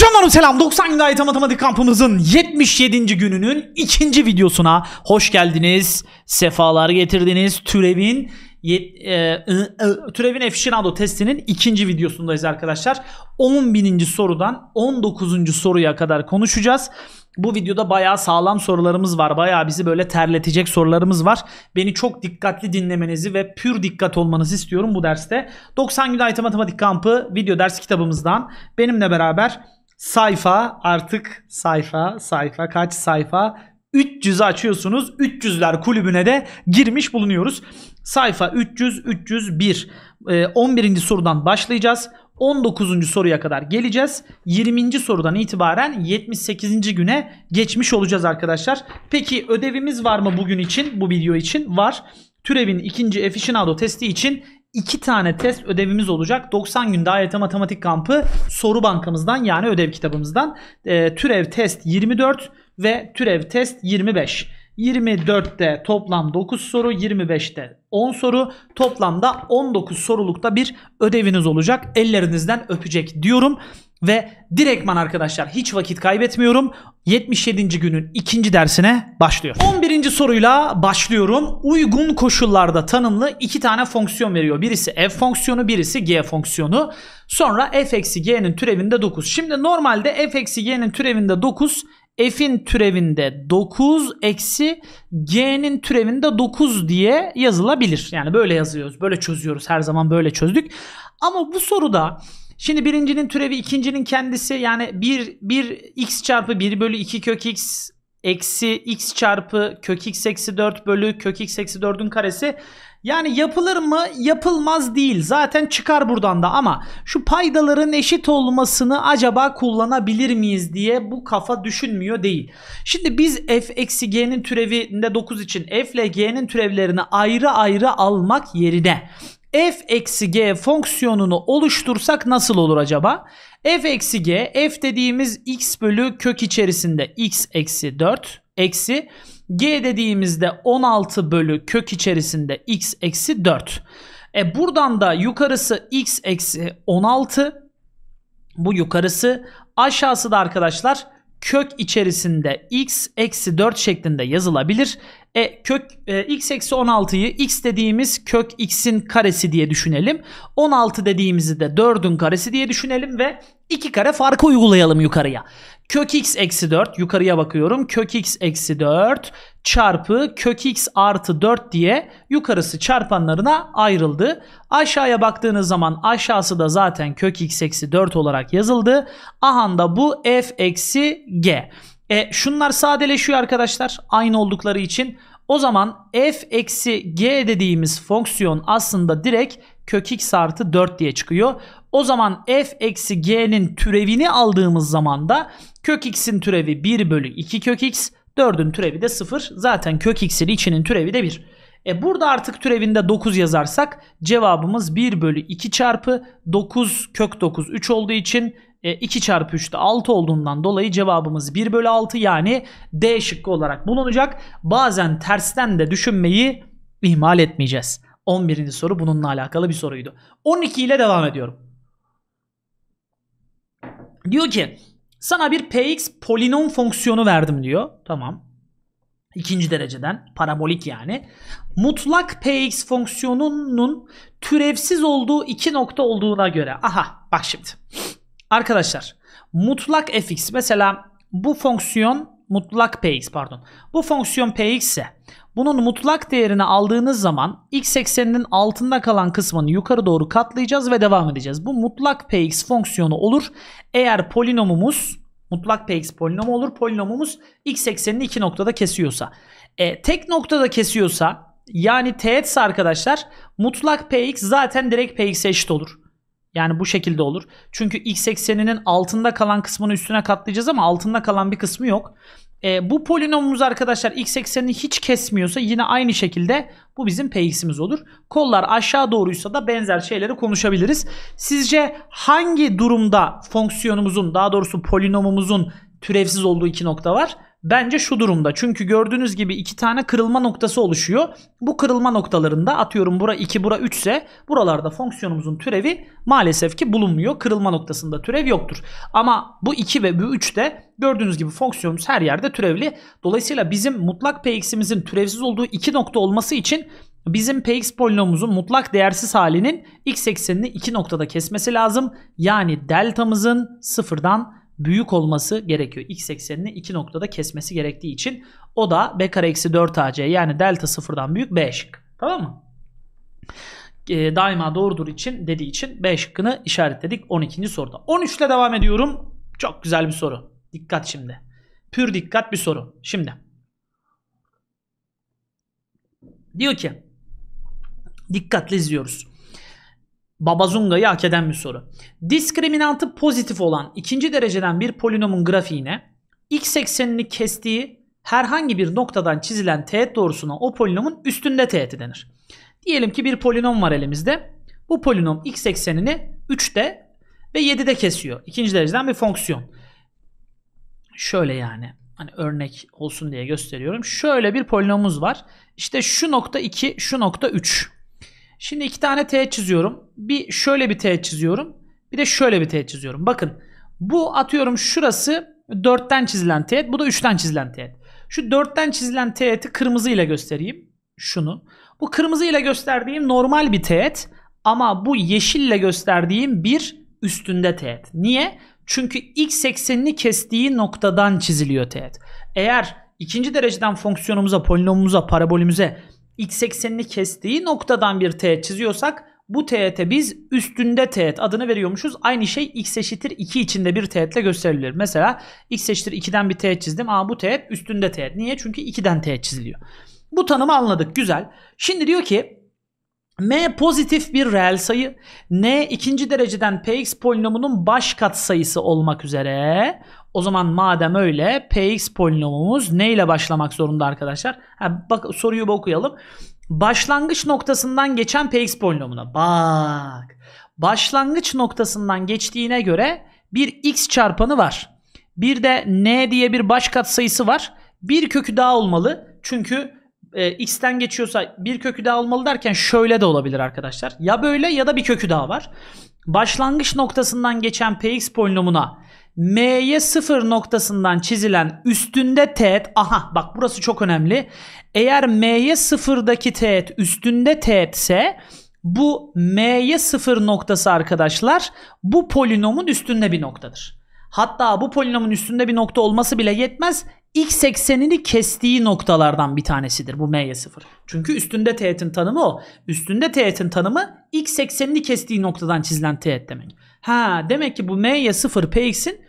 Canlarım selam 90 gün ayet matematik kampımızın 77. gününün ikinci videosuna hoş geldiniz. Sefalar getirdiniz. Türevin yet, e, e, Türevin Efşinado testinin ikinci videosundayız arkadaşlar. 10 sorudan 19. soruya kadar konuşacağız. Bu videoda bayağı sağlam sorularımız var. Bayağı bizi böyle terletecek sorularımız var. Beni çok dikkatli dinlemenizi ve pür dikkat olmanızı istiyorum bu derste. 90 Gün Ayet Matematik Kampı video ders kitabımızdan benimle beraber sayfa artık sayfa sayfa kaç sayfa 300'ü açıyorsunuz. 300'ler kulübüne de girmiş bulunuyoruz. Sayfa 300 301. 11. sorudan başlayacağız. 19. soruya kadar geleceğiz. 20. sorudan itibaren 78. güne geçmiş olacağız arkadaşlar. Peki ödevimiz var mı bugün için? Bu video için var. Türevin ikinci efişinado testi için iki tane test ödevimiz olacak. 90 günde AYT Matematik Kampı soru bankamızdan yani ödev kitabımızdan e, türev test 24 ve türev test 25. 24'te toplam 9 soru, 25'te 10 soru. Toplamda 19 sorulukta bir ödeviniz olacak. Ellerinizden öpecek diyorum. Ve direktman arkadaşlar hiç vakit kaybetmiyorum. 77. günün ikinci dersine başlıyoruz. 11. soruyla başlıyorum. Uygun koşullarda tanımlı iki tane fonksiyon veriyor. Birisi f fonksiyonu, birisi g fonksiyonu. Sonra f-g'nin eksi türevinde 9. Şimdi normalde f-g'nin eksi türevinde 9, f'in türevinde 9 eksi g'nin türevinde 9 diye yazılabilir. Yani böyle yazıyoruz, böyle çözüyoruz. Her zaman böyle çözdük. Ama bu soruda Şimdi birincinin türevi ikincinin kendisi yani 1, 1 x çarpı 1 bölü 2 kök x eksi x çarpı kök x eksi 4 bölü kök x eksi 4'ün karesi. Yani yapılır mı? Yapılmaz değil. Zaten çıkar buradan da ama şu paydaların eşit olmasını acaba kullanabilir miyiz diye bu kafa düşünmüyor değil. Şimdi biz f eksi g'nin türevinde 9 için f ile g'nin türevlerini ayrı ayrı almak yerine f eksi g fonksiyonunu oluştursak nasıl olur acaba? f eksi g f dediğimiz x bölü kök içerisinde x eksi 4 eksi g dediğimizde 16 bölü kök içerisinde x eksi 4. E buradan da yukarısı x eksi 16 bu yukarısı aşağısı da arkadaşlar kök içerisinde x eksi 4 şeklinde yazılabilir. E, kök e, x eksi 16'yı x dediğimiz kök x'in karesi diye düşünelim. 16 dediğimizi de 4'ün karesi diye düşünelim ve 2 kare farkı uygulayalım yukarıya. Kök x eksi 4 yukarıya bakıyorum. Kök x eksi 4 çarpı kök x artı 4 diye yukarısı çarpanlarına ayrıldı. Aşağıya baktığınız zaman aşağısı da zaten kök x eksi 4 olarak yazıldı. da bu f eksi g. E, şunlar sadeleşiyor arkadaşlar aynı oldukları için. O zaman f eksi g dediğimiz fonksiyon aslında direkt kök x artı 4 diye çıkıyor. O zaman f eksi g'nin türevini aldığımız zaman da kök x'in türevi 1 bölü 2 kök x 4'ün türevi de 0. Zaten kök x'in içinin türevi de 1. E burada artık türevinde 9 yazarsak cevabımız 1 bölü 2 çarpı 9 kök 9 3 olduğu için e, 2 çarpı 3'te 6 olduğundan dolayı cevabımız 1 bölü 6 yani D şıkkı olarak bulunacak. Bazen tersten de düşünmeyi ihmal etmeyeceğiz. 11. soru bununla alakalı bir soruydu. 12 ile devam ediyorum. Diyor ki sana bir px polinom fonksiyonu verdim diyor. Tamam. İkinci dereceden parabolik yani. Mutlak px fonksiyonunun türevsiz olduğu iki nokta olduğuna göre. Aha bak şimdi. Arkadaşlar mutlak fx mesela bu fonksiyon mutlak px pardon. Bu fonksiyon px ise bunun mutlak değerini aldığınız zaman x ekseninin altında kalan kısmını yukarı doğru katlayacağız ve devam edeceğiz. Bu mutlak px fonksiyonu olur. Eğer polinomumuz mutlak px polinomu olur. Polinomumuz x eksenini iki noktada kesiyorsa. E, tek noktada kesiyorsa yani teğetse arkadaşlar mutlak px zaten direkt px'e eşit olur. Yani bu şekilde olur. Çünkü x ekseninin altında kalan kısmını üstüne katlayacağız ama altında kalan bir kısmı yok. E, bu polinomumuz arkadaşlar x eksenini hiç kesmiyorsa yine aynı şekilde bu bizim px'imiz olur. Kollar aşağı doğruysa da benzer şeyleri konuşabiliriz. Sizce hangi durumda fonksiyonumuzun daha doğrusu polinomumuzun türevsiz olduğu iki nokta var? Bence şu durumda. Çünkü gördüğünüz gibi iki tane kırılma noktası oluşuyor. Bu kırılma noktalarında atıyorum bura 2 bura 3 ise buralarda fonksiyonumuzun türevi maalesef ki bulunmuyor. Kırılma noktasında türev yoktur. Ama bu 2 ve bu 3 de gördüğünüz gibi fonksiyonumuz her yerde türevli. Dolayısıyla bizim mutlak px'imizin türevsiz olduğu iki nokta olması için bizim px polinomumuzun mutlak değersiz halinin x eksenini iki noktada kesmesi lazım. Yani deltamızın sıfırdan büyük olması gerekiyor. X eksenini iki noktada kesmesi gerektiği için o da B kare eksi 4 AC yani delta sıfırdan büyük B şık. Tamam mı? E, daima doğrudur için dediği için B şıkkını işaretledik 12. soruda. 13 ile devam ediyorum. Çok güzel bir soru. Dikkat şimdi. Pür dikkat bir soru. Şimdi. Diyor ki dikkatli izliyoruz. Babazunga'yı hak eden bir soru. Diskriminantı pozitif olan ikinci dereceden bir polinomun grafiğine x eksenini kestiği herhangi bir noktadan çizilen teğet doğrusuna o polinomun üstünde teğeti denir. Diyelim ki bir polinom var elimizde. Bu polinom x eksenini 3'te ve 7'de kesiyor. İkinci dereceden bir fonksiyon. Şöyle yani hani örnek olsun diye gösteriyorum. Şöyle bir polinomumuz var. İşte şu nokta 2, şu nokta 3. Şimdi iki tane T çiziyorum. Bir şöyle bir T çiziyorum. Bir de şöyle bir T çiziyorum. Bakın bu atıyorum şurası 4'ten çizilen teğet. Bu da 3'ten çizilen teğet. Şu 4'ten çizilen teğeti kırmızı ile göstereyim. Şunu. Bu kırmızı ile gösterdiğim normal bir teğet. Ama bu yeşille gösterdiğim bir üstünde teğet. Niye? Çünkü x eksenini kestiği noktadan çiziliyor teğet. Eğer ikinci dereceden fonksiyonumuza, polinomumuza, parabolümüze x 80'ini kestiği noktadan bir teğet çiziyorsak bu teğete biz üstünde teğet adını veriyormuşuz. Aynı şey x eşittir 2 içinde bir teğetle gösterilir. Mesela x eşittir 2'den bir teğet çizdim. ama bu teğet üstünde teğet. Niye? Çünkü 2'den teğet çiziliyor. Bu tanımı anladık. Güzel. Şimdi diyor ki M pozitif bir reel sayı. N ikinci dereceden Px polinomunun baş katsayısı olmak üzere o zaman madem öyle px polinomumuz neyle başlamak zorunda arkadaşlar? Ha, bak soruyu bir okuyalım. Başlangıç noktasından geçen px polinomuna. Bak. Başlangıç noktasından geçtiğine göre bir x çarpanı var. Bir de n diye bir baş katsayısı var. Bir kökü daha olmalı. Çünkü e, x'ten geçiyorsa bir kökü daha olmalı derken şöyle de olabilir arkadaşlar. Ya böyle ya da bir kökü daha var. Başlangıç noktasından geçen px polinomuna M'ye sıfır noktasından çizilen üstünde teğet aha bak burası çok önemli. Eğer M'ye sıfırdaki teğet üstünde teğetse bu M'ye sıfır noktası arkadaşlar bu polinomun üstünde bir noktadır. Hatta bu polinomun üstünde bir nokta olması bile yetmez x eksenini kestiği noktalardan bir tanesidir bu MY0. Çünkü üstünde teğetin tanımı o. Üstünde teğetin tanımı x eksenini kestiği noktadan çizilen teğet demek. Ha demek ki bu MY0 PX'in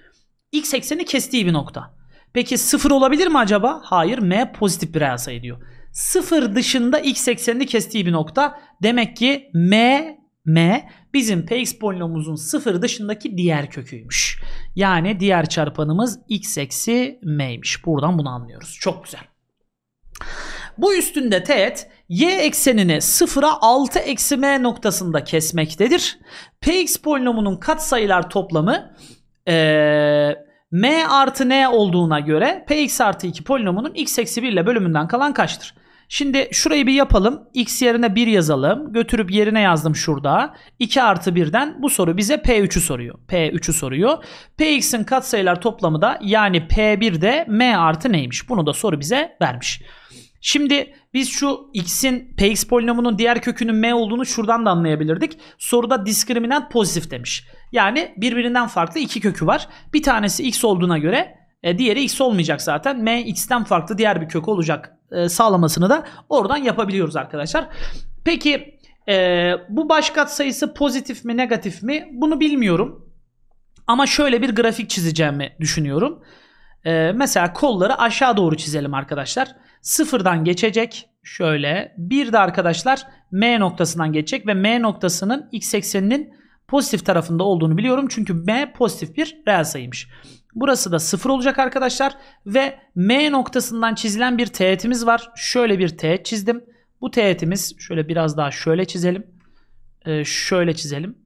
x ekseni kestiği bir nokta. Peki sıfır olabilir mi acaba? Hayır M pozitif bir reel sayı diyor. sıfır dışında x eksenini kestiği bir nokta. Demek ki M m bizim px polinomumuzun sıfır dışındaki diğer köküymüş. Yani diğer çarpanımız x eksi m'ymiş. Buradan bunu anlıyoruz. Çok güzel. Bu üstünde teğet y eksenini sıfıra 6 eksi m noktasında kesmektedir. Px polinomunun katsayılar toplamı ee, m artı n olduğuna göre px artı 2 polinomunun x eksi 1 ile bölümünden kalan kaçtır? Şimdi şurayı bir yapalım. X yerine 1 yazalım. Götürüp yerine yazdım şurada. 2 artı 1'den bu soru bize P3'ü soruyor. P3'ü soruyor. Px'in katsayılar toplamı da yani P1'de M artı neymiş? Bunu da soru bize vermiş. Şimdi biz şu x'in px polinomunun diğer kökünün m olduğunu şuradan da anlayabilirdik. Soruda diskriminant pozitif demiş. Yani birbirinden farklı iki kökü var. Bir tanesi x olduğuna göre e, diğeri x olmayacak zaten. M x'ten farklı diğer bir kök olacak e, sağlamasını da oradan yapabiliyoruz arkadaşlar. Peki e, bu başkat sayısı pozitif mi negatif mi bunu bilmiyorum. Ama şöyle bir grafik çizeceğimi düşünüyorum. E, mesela kolları aşağı doğru çizelim arkadaşlar. Sıfırdan geçecek. Şöyle bir de arkadaşlar M noktasından geçecek ve M noktasının x ekseninin pozitif tarafında olduğunu biliyorum. Çünkü M pozitif bir reel sayıymış. Burası da 0 olacak arkadaşlar. Ve M noktasından çizilen bir teğetimiz var. Şöyle bir teğet çizdim. Bu teğetimiz şöyle biraz daha şöyle çizelim. Ee, şöyle çizelim.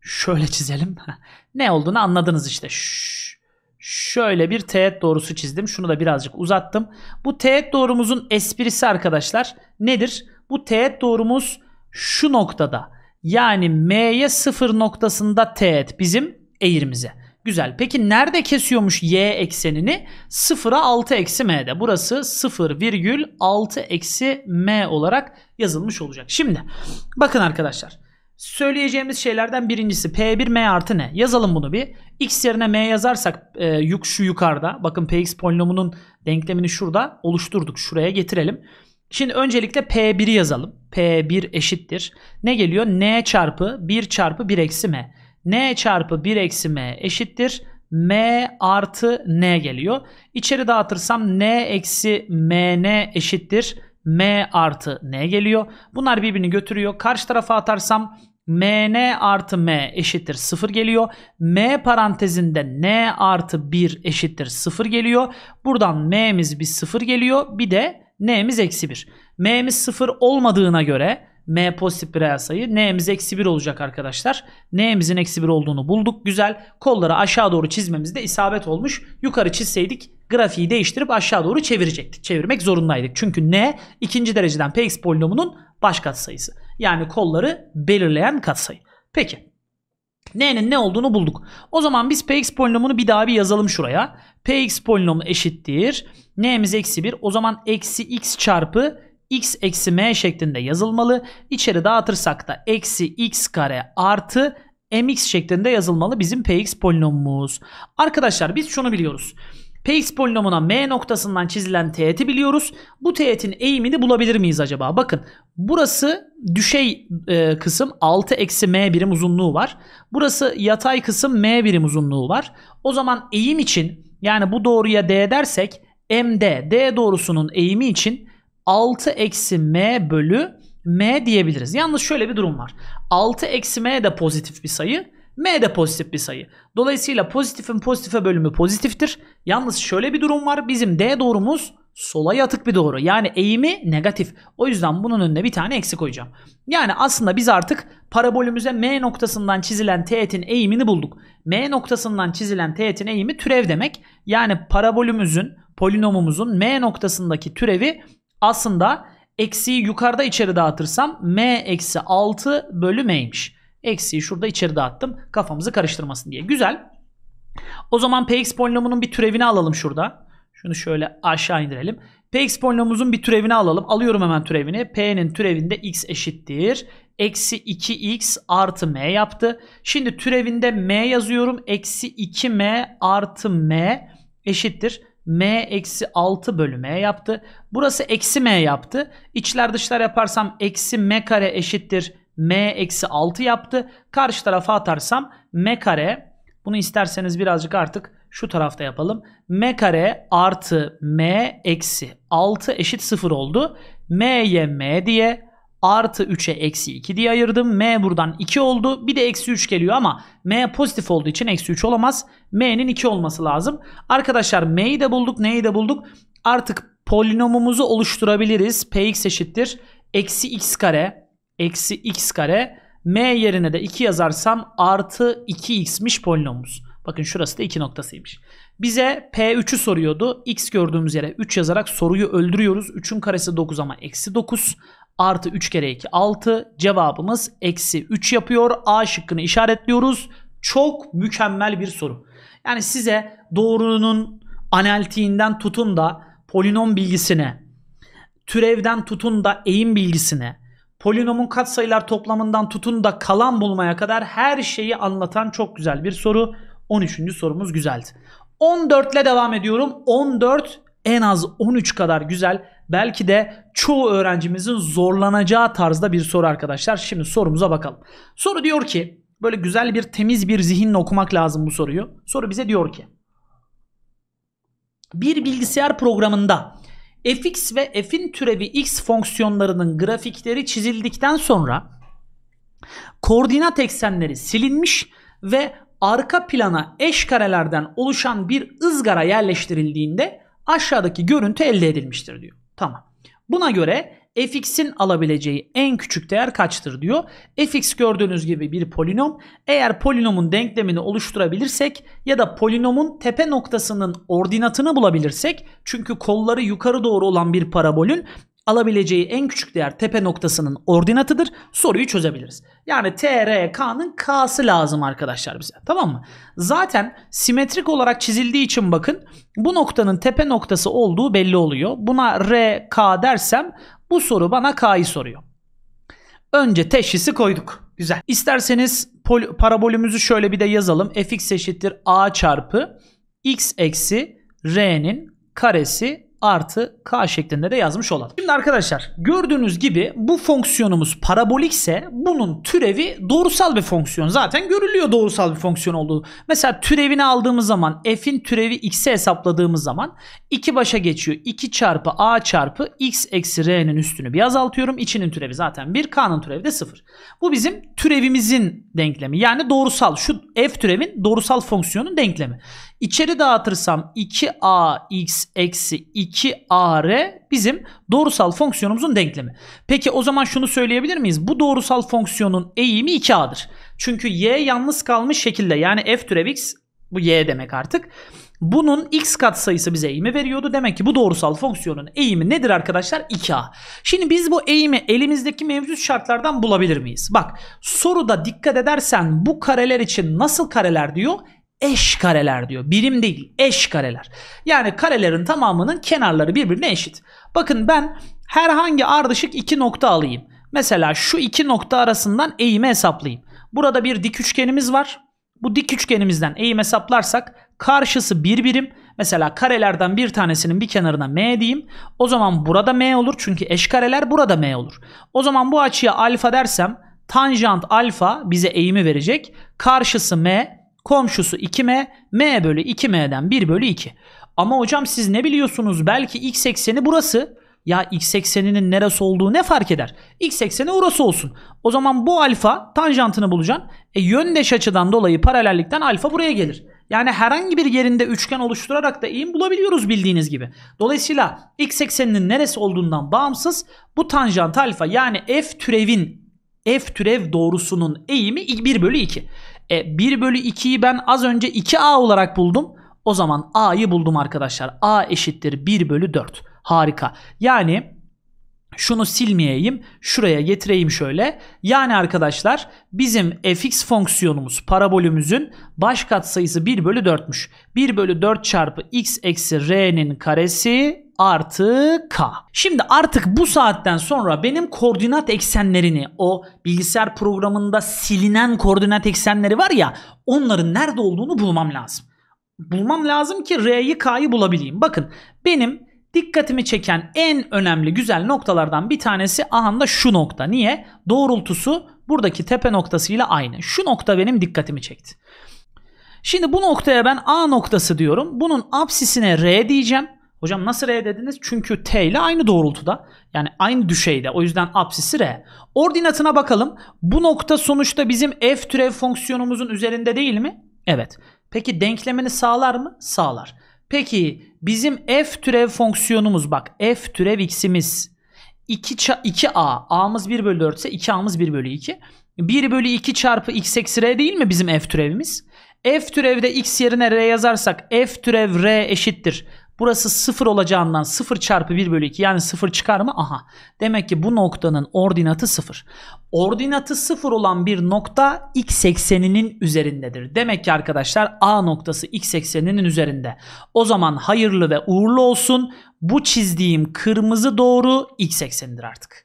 Şöyle çizelim. ne olduğunu anladınız işte. Şş, şöyle bir teğet doğrusu çizdim. Şunu da birazcık uzattım. Bu teğet doğrumuzun esprisi arkadaşlar nedir? Bu teğet doğrumuz şu noktada. Yani M'ye 0 noktasında teğet bizim eğrimize. Güzel. Peki nerede kesiyormuş y eksenini? 0'a 6 eksi m'de. Burası 0,6 eksi m olarak yazılmış olacak. Şimdi bakın arkadaşlar. Söyleyeceğimiz şeylerden birincisi P1M artı ne? Yazalım bunu bir. X yerine M yazarsak e, yük şu yukarıda. Bakın Px polinomunun denklemini şurada oluşturduk. Şuraya getirelim. Şimdi öncelikle P1'i yazalım. P1 eşittir. Ne geliyor? N çarpı 1 çarpı 1 eksi M n çarpı 1 eksi m eşittir. m artı n geliyor. İçeri dağıtırsam n eksi mn eşittir. m artı n geliyor. Bunlar birbirini götürüyor. Karşı tarafa atarsam mn artı m eşittir 0 geliyor. m parantezinde n artı 1 eşittir 0 geliyor. Buradan m'miz bir 0 geliyor. Bir de n'miz eksi 1. m'miz 0 olmadığına göre m pozitif bir sayı. n'miz eksi 1 olacak arkadaşlar. n'mizin eksi 1 olduğunu bulduk. Güzel. Kolları aşağı doğru çizmemizde isabet olmuş. Yukarı çizseydik grafiği değiştirip aşağı doğru çevirecektik. Çevirmek zorundaydık. Çünkü n ikinci dereceden px polinomunun baş katsayısı. Yani kolları belirleyen katsayı. Peki. N'nin ne olduğunu bulduk. O zaman biz px polinomunu bir daha bir yazalım şuraya. px polinomu eşittir. n'miz eksi 1. O zaman eksi x çarpı x eksi m şeklinde yazılmalı. İçeri dağıtırsak da eksi x kare artı mx şeklinde yazılmalı bizim px polinomumuz. Arkadaşlar biz şunu biliyoruz. Px polinomuna m noktasından çizilen teğeti biliyoruz. Bu teğetin eğimini bulabilir miyiz acaba? Bakın burası düşey e, kısım 6 eksi m birim uzunluğu var. Burası yatay kısım m birim uzunluğu var. O zaman eğim için yani bu doğruya d dersek md d doğrusunun eğimi için 6 eksi m bölü m diyebiliriz. Yalnız şöyle bir durum var. 6 eksi m de pozitif bir sayı. M de pozitif bir sayı. Dolayısıyla pozitifin pozitife bölümü pozitiftir. Yalnız şöyle bir durum var. Bizim D doğrumuz sola yatık bir doğru. Yani eğimi negatif. O yüzden bunun önüne bir tane eksi koyacağım. Yani aslında biz artık parabolümüze M noktasından çizilen teğetin eğimini bulduk. M noktasından çizilen teğetin eğimi türev demek. Yani parabolümüzün, polinomumuzun M noktasındaki türevi aslında eksiyi yukarıda içeri dağıtırsam m eksi 6 bölü m'ymiş. Eksiyi şurada içeri dağıttım kafamızı karıştırmasın diye. Güzel. O zaman px polinomunun bir türevini alalım şurada. Şunu şöyle aşağı indirelim. Px polinomumuzun bir türevini alalım. Alıyorum hemen türevini. P'nin türevinde x eşittir. Eksi 2x artı m yaptı. Şimdi türevinde m yazıyorum. Eksi 2m artı m eşittir m eksi 6 bölü m yaptı. Burası eksi m yaptı. İçler dışlar yaparsam eksi m kare eşittir m eksi 6 yaptı. Karşı tarafa atarsam m kare bunu isterseniz birazcık artık şu tarafta yapalım. m kare artı m eksi 6 eşit 0 oldu. m'ye m diye artı 3'e eksi 2 diye ayırdım. M buradan 2 oldu. Bir de eksi 3 geliyor ama M pozitif olduğu için eksi 3 olamaz. M'nin 2 olması lazım. Arkadaşlar M'yi de bulduk N'yi de bulduk. Artık polinomumuzu oluşturabiliriz. Px eşittir. Eksi x kare. Eksi x kare. M yerine de 2 yazarsam artı 2x'miş polinomumuz. Bakın şurası da 2 noktasıymış. Bize P3'ü soruyordu. X gördüğümüz yere 3 yazarak soruyu öldürüyoruz. 3'ün karesi 9 ama eksi 9 artı 3 kere 2 6 cevabımız eksi 3 yapıyor. A şıkkını işaretliyoruz. Çok mükemmel bir soru. Yani size doğrunun analitiğinden tutun da polinom bilgisine, türevden tutun da eğim bilgisine, polinomun katsayılar toplamından tutun da kalan bulmaya kadar her şeyi anlatan çok güzel bir soru. 13. sorumuz güzeldi. 14 ile devam ediyorum. 14 en az 13 kadar güzel belki de çoğu öğrencimizin zorlanacağı tarzda bir soru arkadaşlar. Şimdi sorumuza bakalım. Soru diyor ki böyle güzel bir temiz bir zihinle okumak lazım bu soruyu. Soru bize diyor ki bir bilgisayar programında fx ve f'in türevi x fonksiyonlarının grafikleri çizildikten sonra koordinat eksenleri silinmiş ve arka plana eş karelerden oluşan bir ızgara yerleştirildiğinde aşağıdaki görüntü elde edilmiştir diyor. Tamam. Buna göre fx'in alabileceği en küçük değer kaçtır diyor. fx gördüğünüz gibi bir polinom. Eğer polinomun denklemini oluşturabilirsek ya da polinomun tepe noktasının ordinatını bulabilirsek çünkü kolları yukarı doğru olan bir parabolün alabileceği en küçük değer tepe noktasının ordinatıdır. Soruyu çözebiliriz. Yani TRK'nın K'sı lazım arkadaşlar bize. Tamam mı? Zaten simetrik olarak çizildiği için bakın bu noktanın tepe noktası olduğu belli oluyor. Buna RK dersem bu soru bana K'yı soruyor. Önce teşhisi koyduk. Güzel. İsterseniz parabolümüzü şöyle bir de yazalım. fx eşittir a çarpı x eksi r'nin karesi artı k şeklinde de yazmış olalım. Şimdi arkadaşlar gördüğünüz gibi bu fonksiyonumuz parabolikse bunun türevi doğrusal bir fonksiyon. Zaten görülüyor doğrusal bir fonksiyon olduğu. Mesela türevini aldığımız zaman f'in türevi x'e hesapladığımız zaman 2 başa geçiyor. 2 çarpı a çarpı x eksi r'nin üstünü bir azaltıyorum. İçinin türevi zaten 1 k'nın türevi de 0. Bu bizim türevimizin denklemi. Yani doğrusal şu f türevin doğrusal fonksiyonun denklemi. İçeri dağıtırsam 2ax eksi 2ar bizim doğrusal fonksiyonumuzun denklemi. Peki o zaman şunu söyleyebilir miyiz? Bu doğrusal fonksiyonun eğimi 2a'dır. Çünkü y yalnız kalmış şekilde yani f türev x bu y demek artık. Bunun x katsayısı bize eğimi veriyordu. Demek ki bu doğrusal fonksiyonun eğimi nedir arkadaşlar? 2a. Şimdi biz bu eğimi elimizdeki mevcut şartlardan bulabilir miyiz? Bak soruda dikkat edersen bu kareler için nasıl kareler diyor? eş kareler diyor. Birim değil, eş kareler. Yani karelerin tamamının kenarları birbirine eşit. Bakın ben herhangi ardışık iki nokta alayım. Mesela şu iki nokta arasından eğimi hesaplayayım. Burada bir dik üçgenimiz var. Bu dik üçgenimizden eğim hesaplarsak karşısı bir birim. Mesela karelerden bir tanesinin bir kenarına m diyeyim. O zaman burada m olur çünkü eş kareler burada m olur. O zaman bu açıya alfa dersem tanjant alfa bize eğimi verecek. Karşısı m, Komşusu 2m, m bölü 2m'den 1 bölü 2. Ama hocam siz ne biliyorsunuz? Belki x ekseni burası. Ya x ekseninin neresi olduğu ne fark eder? X ekseni orası olsun. O zaman bu alfa tanjantını bulacaksın. E, yöndeş açıdan dolayı paralellikten alfa buraya gelir. Yani herhangi bir yerinde üçgen oluşturarak da eğim bulabiliyoruz bildiğiniz gibi. Dolayısıyla x ekseninin neresi olduğundan bağımsız bu tanjant alfa yani f türevin f türev doğrusunun eğimi 1 bölü 2. E, 1 bölü 2'yi ben az önce 2a olarak buldum. O zaman a'yı buldum arkadaşlar. a eşittir 1 bölü 4. Harika. Yani şunu silmeyeyim. Şuraya getireyim şöyle. Yani arkadaşlar bizim fx fonksiyonumuz parabolümüzün baş katsayısı 1 bölü 4'müş. 1 bölü 4 çarpı x eksi r'nin karesi artı k. Şimdi artık bu saatten sonra benim koordinat eksenlerini o bilgisayar programında silinen koordinat eksenleri var ya onların nerede olduğunu bulmam lazım. Bulmam lazım ki r'yi k'yı bulabileyim. Bakın benim dikkatimi çeken en önemli güzel noktalardan bir tanesi da şu nokta. Niye? Doğrultusu buradaki tepe noktasıyla aynı. Şu nokta benim dikkatimi çekti. Şimdi bu noktaya ben A noktası diyorum. Bunun apsisine R diyeceğim. Hocam nasıl R dediniz? Çünkü T ile aynı doğrultuda. Yani aynı düşeyde. O yüzden apsisi R. Ordinatına bakalım. Bu nokta sonuçta bizim f türev fonksiyonumuzun üzerinde değil mi? Evet. Peki denklemini sağlar mı? Sağlar. Peki bizim f türev fonksiyonumuz bak f türev x'imiz 2, 2a a'mız 1 bölü 4 ise 2a'mız 1 bölü 2. 1 bölü 2 çarpı x eksi r değil mi bizim f türevimiz? f türevde x yerine r yazarsak f türev r eşittir. Burası 0 olacağından 0 çarpı 1 bölü 2 yani 0 çıkar mı? Aha. Demek ki bu noktanın ordinatı 0. Ordinatı 0 olan bir nokta x ekseninin üzerindedir. Demek ki arkadaşlar A noktası x ekseninin üzerinde. O zaman hayırlı ve uğurlu olsun. Bu çizdiğim kırmızı doğru x eksenidir artık.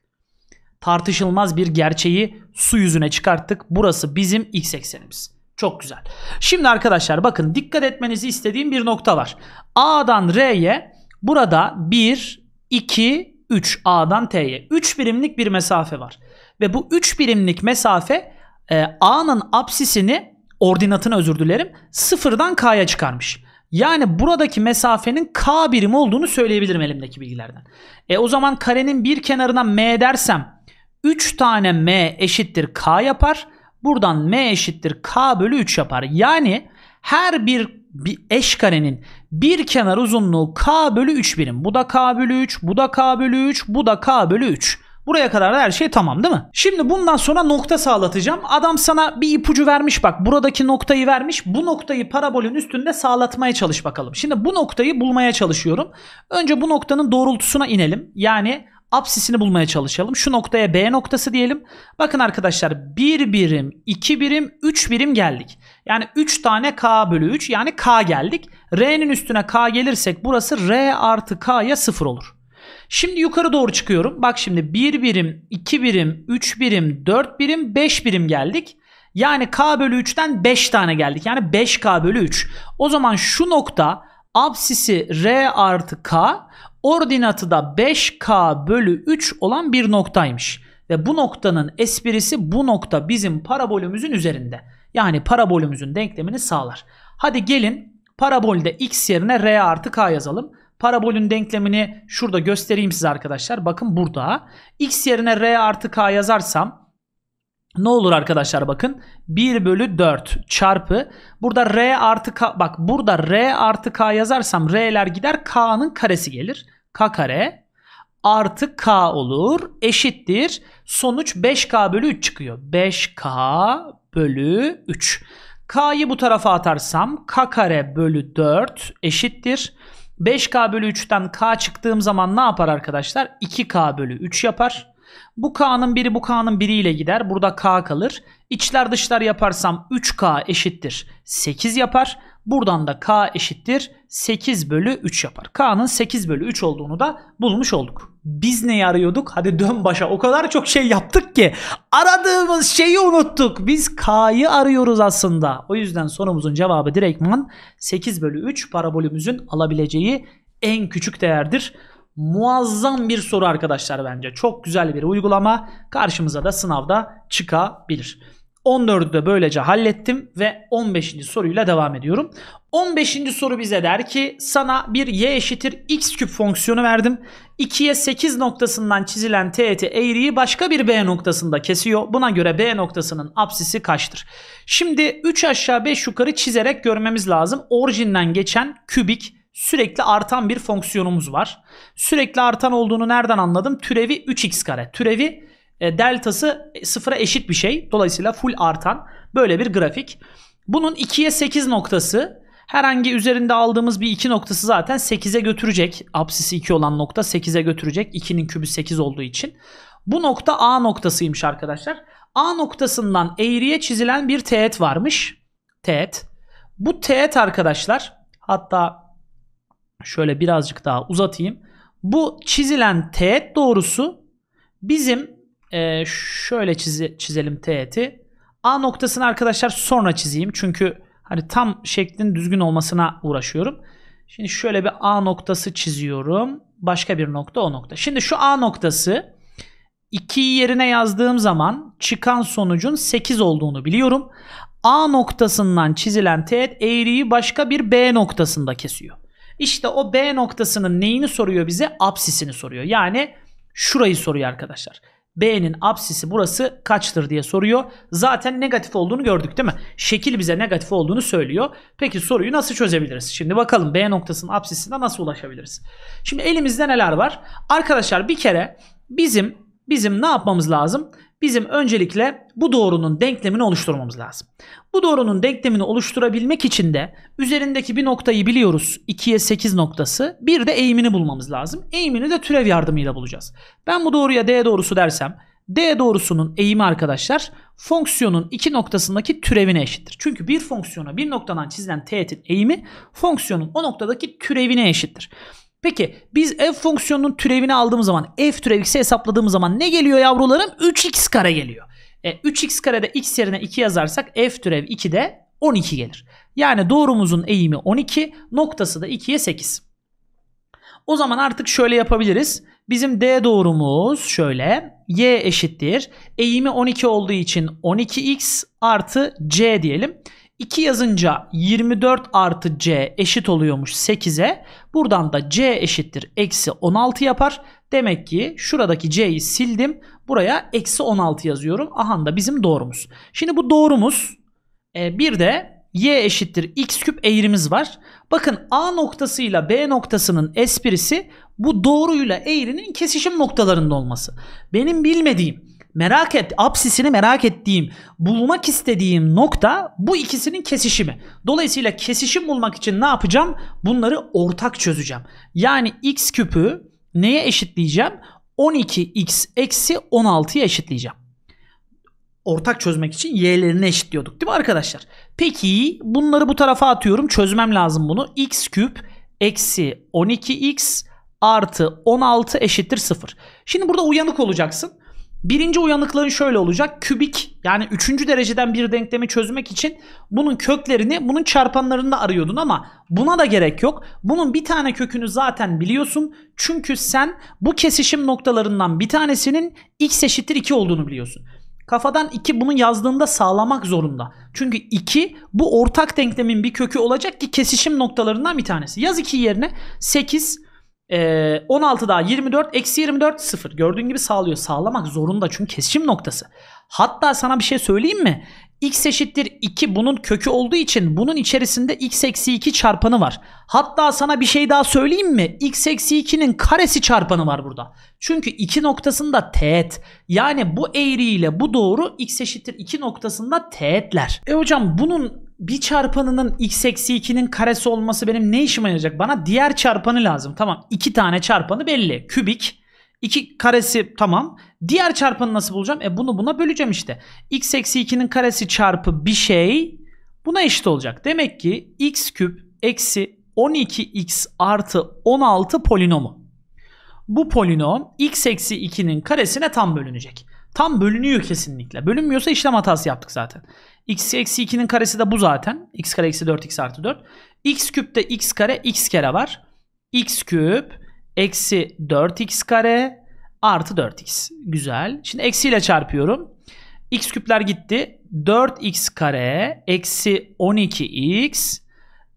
Tartışılmaz bir gerçeği su yüzüne çıkarttık. Burası bizim x eksenimiz. Çok güzel. Şimdi arkadaşlar bakın dikkat etmenizi istediğim bir nokta var. A'dan R'ye burada 1, 2, 3 A'dan T'ye 3 birimlik bir mesafe var. Ve bu 3 birimlik mesafe e, A'nın absisini ordinatını özür dilerim sıfırdan K'ya çıkarmış. Yani buradaki mesafenin K birimi olduğunu söyleyebilirim elimdeki bilgilerden. E o zaman karenin bir kenarına M dersem 3 tane M eşittir K yapar. Buradan m eşittir k bölü 3 yapar. Yani her bir bir eş karenin bir kenar uzunluğu k bölü 3 birim. Bu da k bölü 3, bu da k bölü 3, bu da k bölü 3. Buraya kadar da her şey tamam değil mi? Şimdi bundan sonra nokta sağlatacağım. Adam sana bir ipucu vermiş bak. Buradaki noktayı vermiş. Bu noktayı parabolün üstünde sağlatmaya çalış bakalım. Şimdi bu noktayı bulmaya çalışıyorum. Önce bu noktanın doğrultusuna inelim. Yani Apsisini bulmaya çalışalım. Şu noktaya B noktası diyelim. Bakın arkadaşlar 1 birim, 2 birim, 3 birim geldik. Yani 3 tane K bölü 3 yani K geldik. R'nin üstüne K gelirsek burası R artı K'ya 0 olur. Şimdi yukarı doğru çıkıyorum. Bak şimdi 1 birim, 2 birim, 3 birim, 4 birim, 5 birim geldik. Yani K bölü 3'ten 5 tane geldik. Yani 5K bölü 3. O zaman şu nokta apsisi R artı K ordinatı da 5K bölü 3 olan bir noktaymış. Ve bu noktanın esprisi bu nokta bizim parabolümüzün üzerinde. Yani parabolümüzün denklemini sağlar. Hadi gelin parabolde x yerine r artı k yazalım. Parabolün denklemini şurada göstereyim size arkadaşlar. Bakın burada. x yerine r artı k yazarsam ne olur arkadaşlar bakın 1 bölü 4 çarpı burada r artı k bak burada r artı k yazarsam r'ler gider k'nın karesi gelir k kare artı k olur eşittir sonuç 5k bölü 3 çıkıyor. 5k bölü 3. K'yı bu tarafa atarsam k kare bölü 4 eşittir. 5k bölü 3'ten k çıktığım zaman ne yapar arkadaşlar? 2k bölü 3 yapar. Bu k'nın biri bu k'nın biriyle gider. Burada k kalır. İçler dışlar yaparsam 3k eşittir 8 yapar. Buradan da k eşittir 8 bölü 3 yapar. K'nın 8 bölü 3 olduğunu da bulmuş olduk. Biz ne arıyorduk? Hadi dön başa. O kadar çok şey yaptık ki aradığımız şeyi unuttuk. Biz K'yı arıyoruz aslında. O yüzden sorumuzun cevabı direktman 8 bölü 3 parabolümüzün alabileceği en küçük değerdir. Muazzam bir soru arkadaşlar bence. Çok güzel bir uygulama. Karşımıza da sınavda çıkabilir. 14'ü de böylece hallettim ve 15. soruyla devam ediyorum. 15. soru bize der ki sana bir y eşittir x küp fonksiyonu verdim. 2'ye 8 noktasından çizilen teğet eğriyi başka bir b noktasında kesiyor. Buna göre b noktasının apsisi kaçtır? Şimdi 3 aşağı 5 yukarı çizerek görmemiz lazım. Orijinden geçen kübik sürekli artan bir fonksiyonumuz var. Sürekli artan olduğunu nereden anladım? Türevi 3x kare. Türevi e, deltası sıfıra eşit bir şey. Dolayısıyla full artan böyle bir grafik. Bunun 2'ye 8 noktası Herhangi üzerinde aldığımız bir 2 noktası zaten 8'e götürecek. Apsisi 2 olan nokta 8'e götürecek. 2'nin kübü 8 olduğu için. Bu nokta A noktasıymış arkadaşlar. A noktasından eğriye çizilen bir teğet varmış. Teğet. Bu teğet arkadaşlar hatta şöyle birazcık daha uzatayım. Bu çizilen teğet doğrusu bizim e, şöyle çize, çizelim teğeti. A noktasını arkadaşlar sonra çizeyim. Çünkü Hani tam şeklin düzgün olmasına uğraşıyorum. Şimdi şöyle bir A noktası çiziyorum. Başka bir nokta o nokta. Şimdi şu A noktası 2'yi yerine yazdığım zaman çıkan sonucun 8 olduğunu biliyorum. A noktasından çizilen teğet eğriyi başka bir B noktasında kesiyor. İşte o B noktasının neyini soruyor bize? Apsisini soruyor. Yani şurayı soruyor arkadaşlar. B'nin apsisi burası kaçtır diye soruyor. Zaten negatif olduğunu gördük değil mi? Şekil bize negatif olduğunu söylüyor. Peki soruyu nasıl çözebiliriz? Şimdi bakalım B noktasının absisine nasıl ulaşabiliriz? Şimdi elimizde neler var? Arkadaşlar bir kere bizim bizim ne yapmamız lazım? bizim öncelikle bu doğrunun denklemini oluşturmamız lazım. Bu doğrunun denklemini oluşturabilmek için de üzerindeki bir noktayı biliyoruz. 2'ye 8 noktası. Bir de eğimini bulmamız lazım. Eğimini de türev yardımıyla bulacağız. Ben bu doğruya D doğrusu dersem D doğrusunun eğimi arkadaşlar fonksiyonun iki noktasındaki türevine eşittir. Çünkü bir fonksiyona bir noktadan çizilen teğetin eğimi fonksiyonun o noktadaki türevine eşittir. Peki biz f fonksiyonunun türevini aldığımız zaman f türev x'i hesapladığımız zaman ne geliyor yavrularım? 3x kare geliyor. E, 3x karede x yerine 2 yazarsak f türev 2 de 12 gelir. Yani doğrumuzun eğimi 12 noktası da 2'ye 8. O zaman artık şöyle yapabiliriz. Bizim D doğrumuz şöyle y eşittir. Eğimi 12 olduğu için 12x artı c diyelim. 2 yazınca 24 artı c eşit oluyormuş 8'e. Buradan da c eşittir eksi 16 yapar. Demek ki şuradaki c'yi sildim. Buraya eksi 16 yazıyorum. Aha da bizim doğrumuz. Şimdi bu doğrumuz e, bir de y eşittir x küp eğrimiz var. Bakın A noktasıyla B noktasının esprisi bu doğruyla eğrinin kesişim noktalarında olması. Benim bilmediğim merak et apsisini merak ettiğim, bulmak istediğim nokta bu ikisinin kesişimi. Dolayısıyla kesişim bulmak için ne yapacağım? Bunları ortak çözeceğim. Yani x küpü neye eşitleyeceğim? 12x eksi 16'ya eşitleyeceğim. Ortak çözmek için y'lerini eşitliyorduk değil mi arkadaşlar? Peki bunları bu tarafa atıyorum. Çözmem lazım bunu. x küp eksi 12x artı 16 eşittir 0. Şimdi burada uyanık olacaksın. Birinci uyanıkların şöyle olacak. Kübik yani üçüncü dereceden bir denklemi çözmek için bunun köklerini bunun çarpanlarını da arıyordun ama buna da gerek yok. Bunun bir tane kökünü zaten biliyorsun. Çünkü sen bu kesişim noktalarından bir tanesinin x eşittir 2 olduğunu biliyorsun. Kafadan 2 bunu yazdığında sağlamak zorunda. Çünkü 2 bu ortak denklemin bir kökü olacak ki kesişim noktalarından bir tanesi. Yaz 2 yerine 8 16 ee, daha 24 eksi 24 0 Gördüğün gibi sağlıyor. Sağlamak zorunda çünkü kesişim noktası. Hatta sana bir şey söyleyeyim mi? x eşittir 2 bunun kökü olduğu için bunun içerisinde x eksi 2 çarpanı var. Hatta sana bir şey daha söyleyeyim mi? x eksi 2'nin karesi çarpanı var burada. Çünkü 2 noktasında teğet. Yani bu eğriyle bu doğru x eşittir 2 noktasında teğetler. E hocam bunun bir çarpanının x eksi 2'nin karesi olması benim ne işime yarayacak? Bana diğer çarpanı lazım. Tamam iki tane çarpanı belli. Kübik. 2 karesi tamam. Diğer çarpanı nasıl bulacağım? E bunu buna böleceğim işte. x eksi 2'nin karesi çarpı bir şey buna eşit olacak. Demek ki x küp eksi 12x artı 16 polinomu. Bu polinom x eksi 2'nin karesine tam bölünecek. Tam bölünüyor kesinlikle. Bölünmüyorsa işlem hatası yaptık zaten. x eksi 2'nin karesi de bu zaten. x kare eksi 4 x artı 4. x küpte x kare x kere var. x küp eksi 4x kare artı 4x. Güzel. Şimdi eksiyle çarpıyorum. x küpler gitti. 4x kare eksi 12x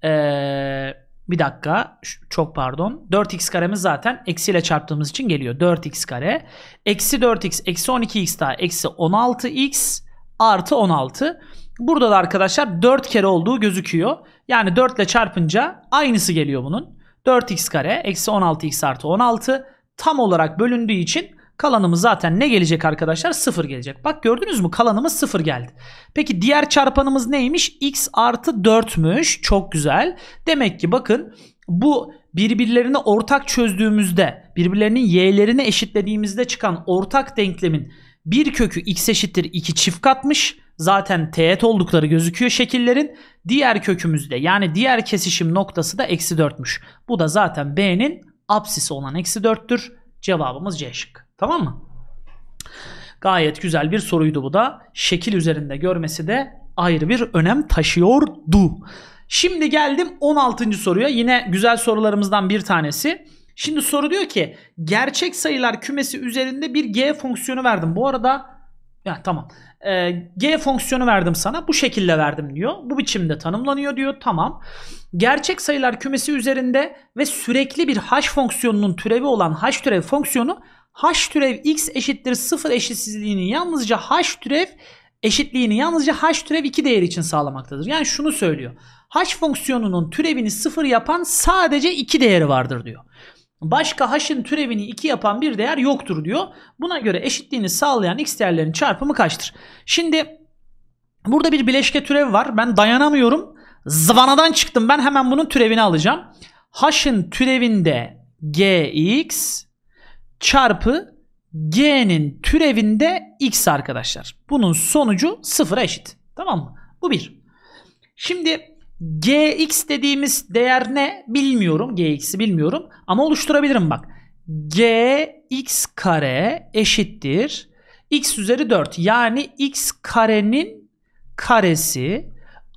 eee bir dakika çok pardon. 4x karemiz zaten eksiyle çarptığımız için geliyor. 4x kare. Eksi 4x eksi 12x daha eksi 16x artı 16. Burada da arkadaşlar 4 kere olduğu gözüküyor. Yani 4 ile çarpınca aynısı geliyor bunun. 4x kare eksi 16x artı 16 tam olarak bölündüğü için Kalanımız zaten ne gelecek arkadaşlar? 0 gelecek. Bak gördünüz mü? Kalanımız 0 geldi. Peki diğer çarpanımız neymiş? X artı 4'müş. Çok güzel. Demek ki bakın bu birbirlerine ortak çözdüğümüzde birbirlerinin y'lerini eşitlediğimizde çıkan ortak denklemin bir kökü x eşittir 2 çift katmış. Zaten teğet oldukları gözüküyor şekillerin. Diğer kökümüzde yani diğer kesişim noktası da eksi 4'müş. Bu da zaten b'nin apsisi olan eksi 4'tür. Cevabımız C şıkkı. Tamam mı? Gayet güzel bir soruydu bu da. Şekil üzerinde görmesi de ayrı bir önem taşıyordu. Şimdi geldim 16. soruya. Yine güzel sorularımızdan bir tanesi. Şimdi soru diyor ki gerçek sayılar kümesi üzerinde bir g fonksiyonu verdim. Bu arada ya tamam. Ee, g fonksiyonu verdim sana. Bu şekilde verdim diyor. Bu biçimde tanımlanıyor diyor. Tamam. Gerçek sayılar kümesi üzerinde ve sürekli bir h fonksiyonunun türevi olan h türev fonksiyonu h türev x eşittir 0 eşitsizliğini yalnızca h türev eşitliğini yalnızca h türev 2 değeri için sağlamaktadır. Yani şunu söylüyor. h fonksiyonunun türevini 0 yapan sadece 2 değeri vardır diyor. Başka h'ın türevini 2 yapan bir değer yoktur diyor. Buna göre eşitliğini sağlayan x değerlerin çarpımı kaçtır? Şimdi burada bir bileşke türevi var. Ben dayanamıyorum. Zıvanadan çıktım. Ben hemen bunun türevini alacağım. h'ın türevinde gx çarpı g'nin türevinde x arkadaşlar. Bunun sonucu sıfıra eşit. Tamam mı? Bu bir. Şimdi gx dediğimiz değer ne bilmiyorum. gx'i bilmiyorum ama oluşturabilirim bak. gx kare eşittir x üzeri 4 yani x karenin karesi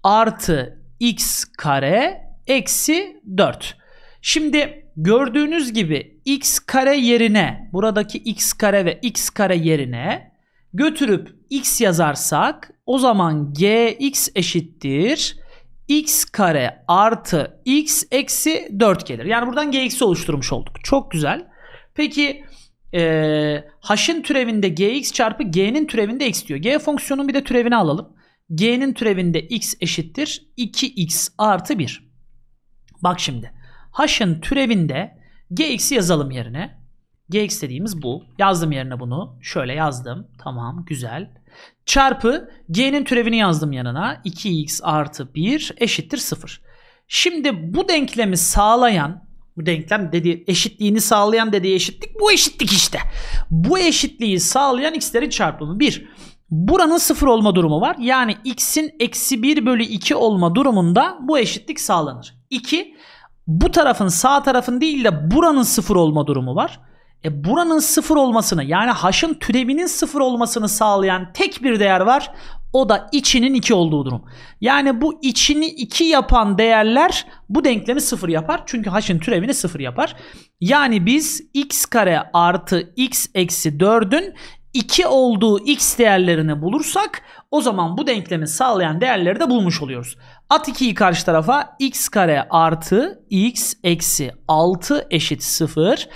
artı x kare eksi 4. Şimdi Gördüğünüz gibi x kare yerine buradaki x kare ve x kare yerine götürüp x yazarsak o zaman gx eşittir x kare artı x eksi 4 gelir. Yani buradan gx'i oluşturmuş olduk. Çok güzel. Peki e, h'ın türevinde gx çarpı g'nin türevinde x diyor. g fonksiyonun bir de türevini alalım. g'nin türevinde x eşittir 2x artı 1. Bak şimdi h'ın türevinde gx yazalım yerine. gx dediğimiz bu. Yazdım yerine bunu. Şöyle yazdım. Tamam güzel. Çarpı g'nin türevini yazdım yanına. 2x artı 1 eşittir 0. Şimdi bu denklemi sağlayan bu denklem dediği eşitliğini sağlayan dediği eşitlik bu eşitlik işte. Bu eşitliği sağlayan x'lerin çarpımı 1. Buranın 0 olma durumu var. Yani x'in eksi 1 bölü 2 olma durumunda bu eşitlik sağlanır. 2 bu tarafın sağ tarafın değil de buranın sıfır olma durumu var. E buranın sıfır olmasını yani haşın türevinin sıfır olmasını sağlayan tek bir değer var. O da içinin 2 olduğu durum. Yani bu içini 2 yapan değerler bu denklemi sıfır yapar. Çünkü h'ın türevini sıfır yapar. Yani biz x kare artı x eksi 4'ün 2 olduğu x değerlerini bulursak o zaman bu denklemi sağlayan değerleri de bulmuş oluyoruz. At 2'yi karşı tarafa x kare artı x eksi 6 eşit 0.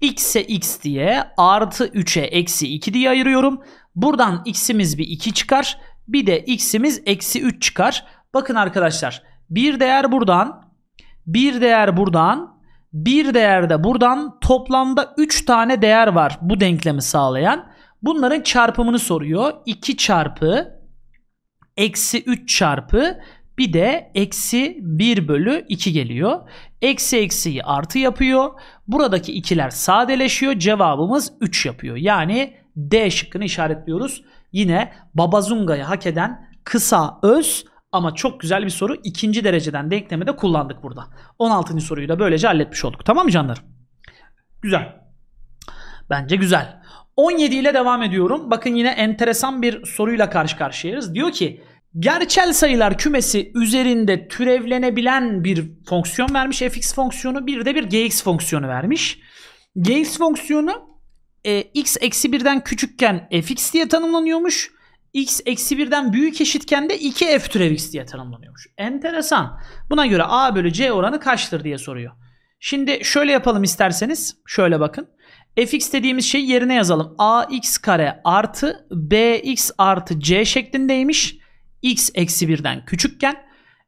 x'e x diye artı 3'e eksi 2 diye ayırıyorum. Buradan x'imiz bir 2 çıkar. Bir de x'imiz eksi 3 çıkar. Bakın arkadaşlar bir değer buradan bir değer buradan bir değer de buradan toplamda 3 tane değer var bu denklemi sağlayan. Bunların çarpımını soruyor. 2 çarpı eksi 3 çarpı bir de eksi 1 bölü 2 geliyor. Eksi eksiyi artı yapıyor. Buradaki ikiler sadeleşiyor. Cevabımız 3 yapıyor. Yani D şıkkını işaretliyoruz. Yine Babazunga'yı hak eden kısa öz ama çok güzel bir soru. ikinci dereceden denklemi de kullandık burada. 16. soruyu da böylece halletmiş olduk. Tamam mı canlarım? Güzel. Bence güzel. 17 ile devam ediyorum. Bakın yine enteresan bir soruyla karşı karşıyayız. Diyor ki Gerçel sayılar kümesi üzerinde türevlenebilen bir fonksiyon vermiş. fx fonksiyonu bir de bir gx fonksiyonu vermiş. Gx fonksiyonu e, x eksi birden küçükken fx diye tanımlanıyormuş. x eksi birden büyük eşitken de 2f türev x diye tanımlanıyormuş. Enteresan. Buna göre a bölü c oranı kaçtır diye soruyor. Şimdi şöyle yapalım isterseniz. Şöyle bakın. fx dediğimiz şeyi yerine yazalım. ax kare artı bx artı c şeklindeymiş x eksi birden küçükken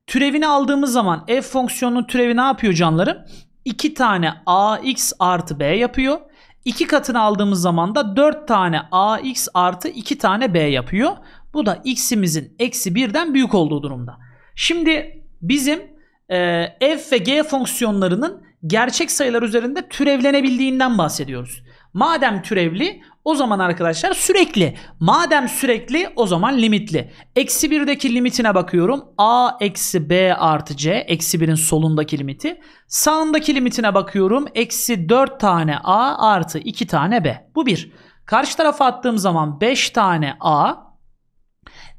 türevini aldığımız zaman f fonksiyonunun türevi ne yapıyor canlarım? 2 tane ax artı b yapıyor. 2 katını aldığımız zaman da 4 tane ax artı 2 tane b yapıyor. Bu da x'imizin eksi birden büyük olduğu durumda. Şimdi bizim e, f ve g fonksiyonlarının gerçek sayılar üzerinde türevlenebildiğinden bahsediyoruz. Madem türevli o zaman arkadaşlar sürekli. Madem sürekli o zaman limitli. Eksi 1'deki limitine bakıyorum. A eksi B artı C. Eksi 1'in solundaki limiti. Sağındaki limitine bakıyorum. Eksi 4 tane A artı 2 tane B. Bu 1. Karşı tarafa attığım zaman 5 tane A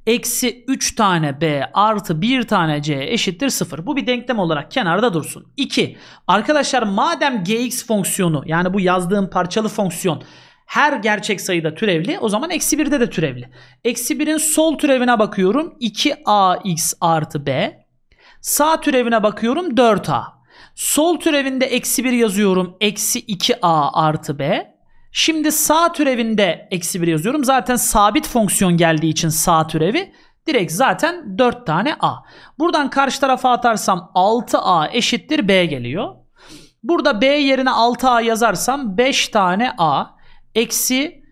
eksi 3 tane B artı 1 tane C eşittir 0. Bu bir denklem olarak kenarda dursun. 2. Arkadaşlar madem gx fonksiyonu yani bu yazdığım parçalı fonksiyon her gerçek sayıda türevli o zaman eksi 1'de de türevli. Eksi 1'in sol türevine bakıyorum 2ax artı b. Sağ türevine bakıyorum 4a. Sol türevinde eksi 1 yazıyorum eksi 2a artı b. Şimdi sağ türevinde eksi 1 yazıyorum. Zaten sabit fonksiyon geldiği için sağ türevi direkt zaten 4 tane a. Buradan karşı tarafa atarsam 6a eşittir b geliyor. Burada b yerine 6a yazarsam 5 tane a eksi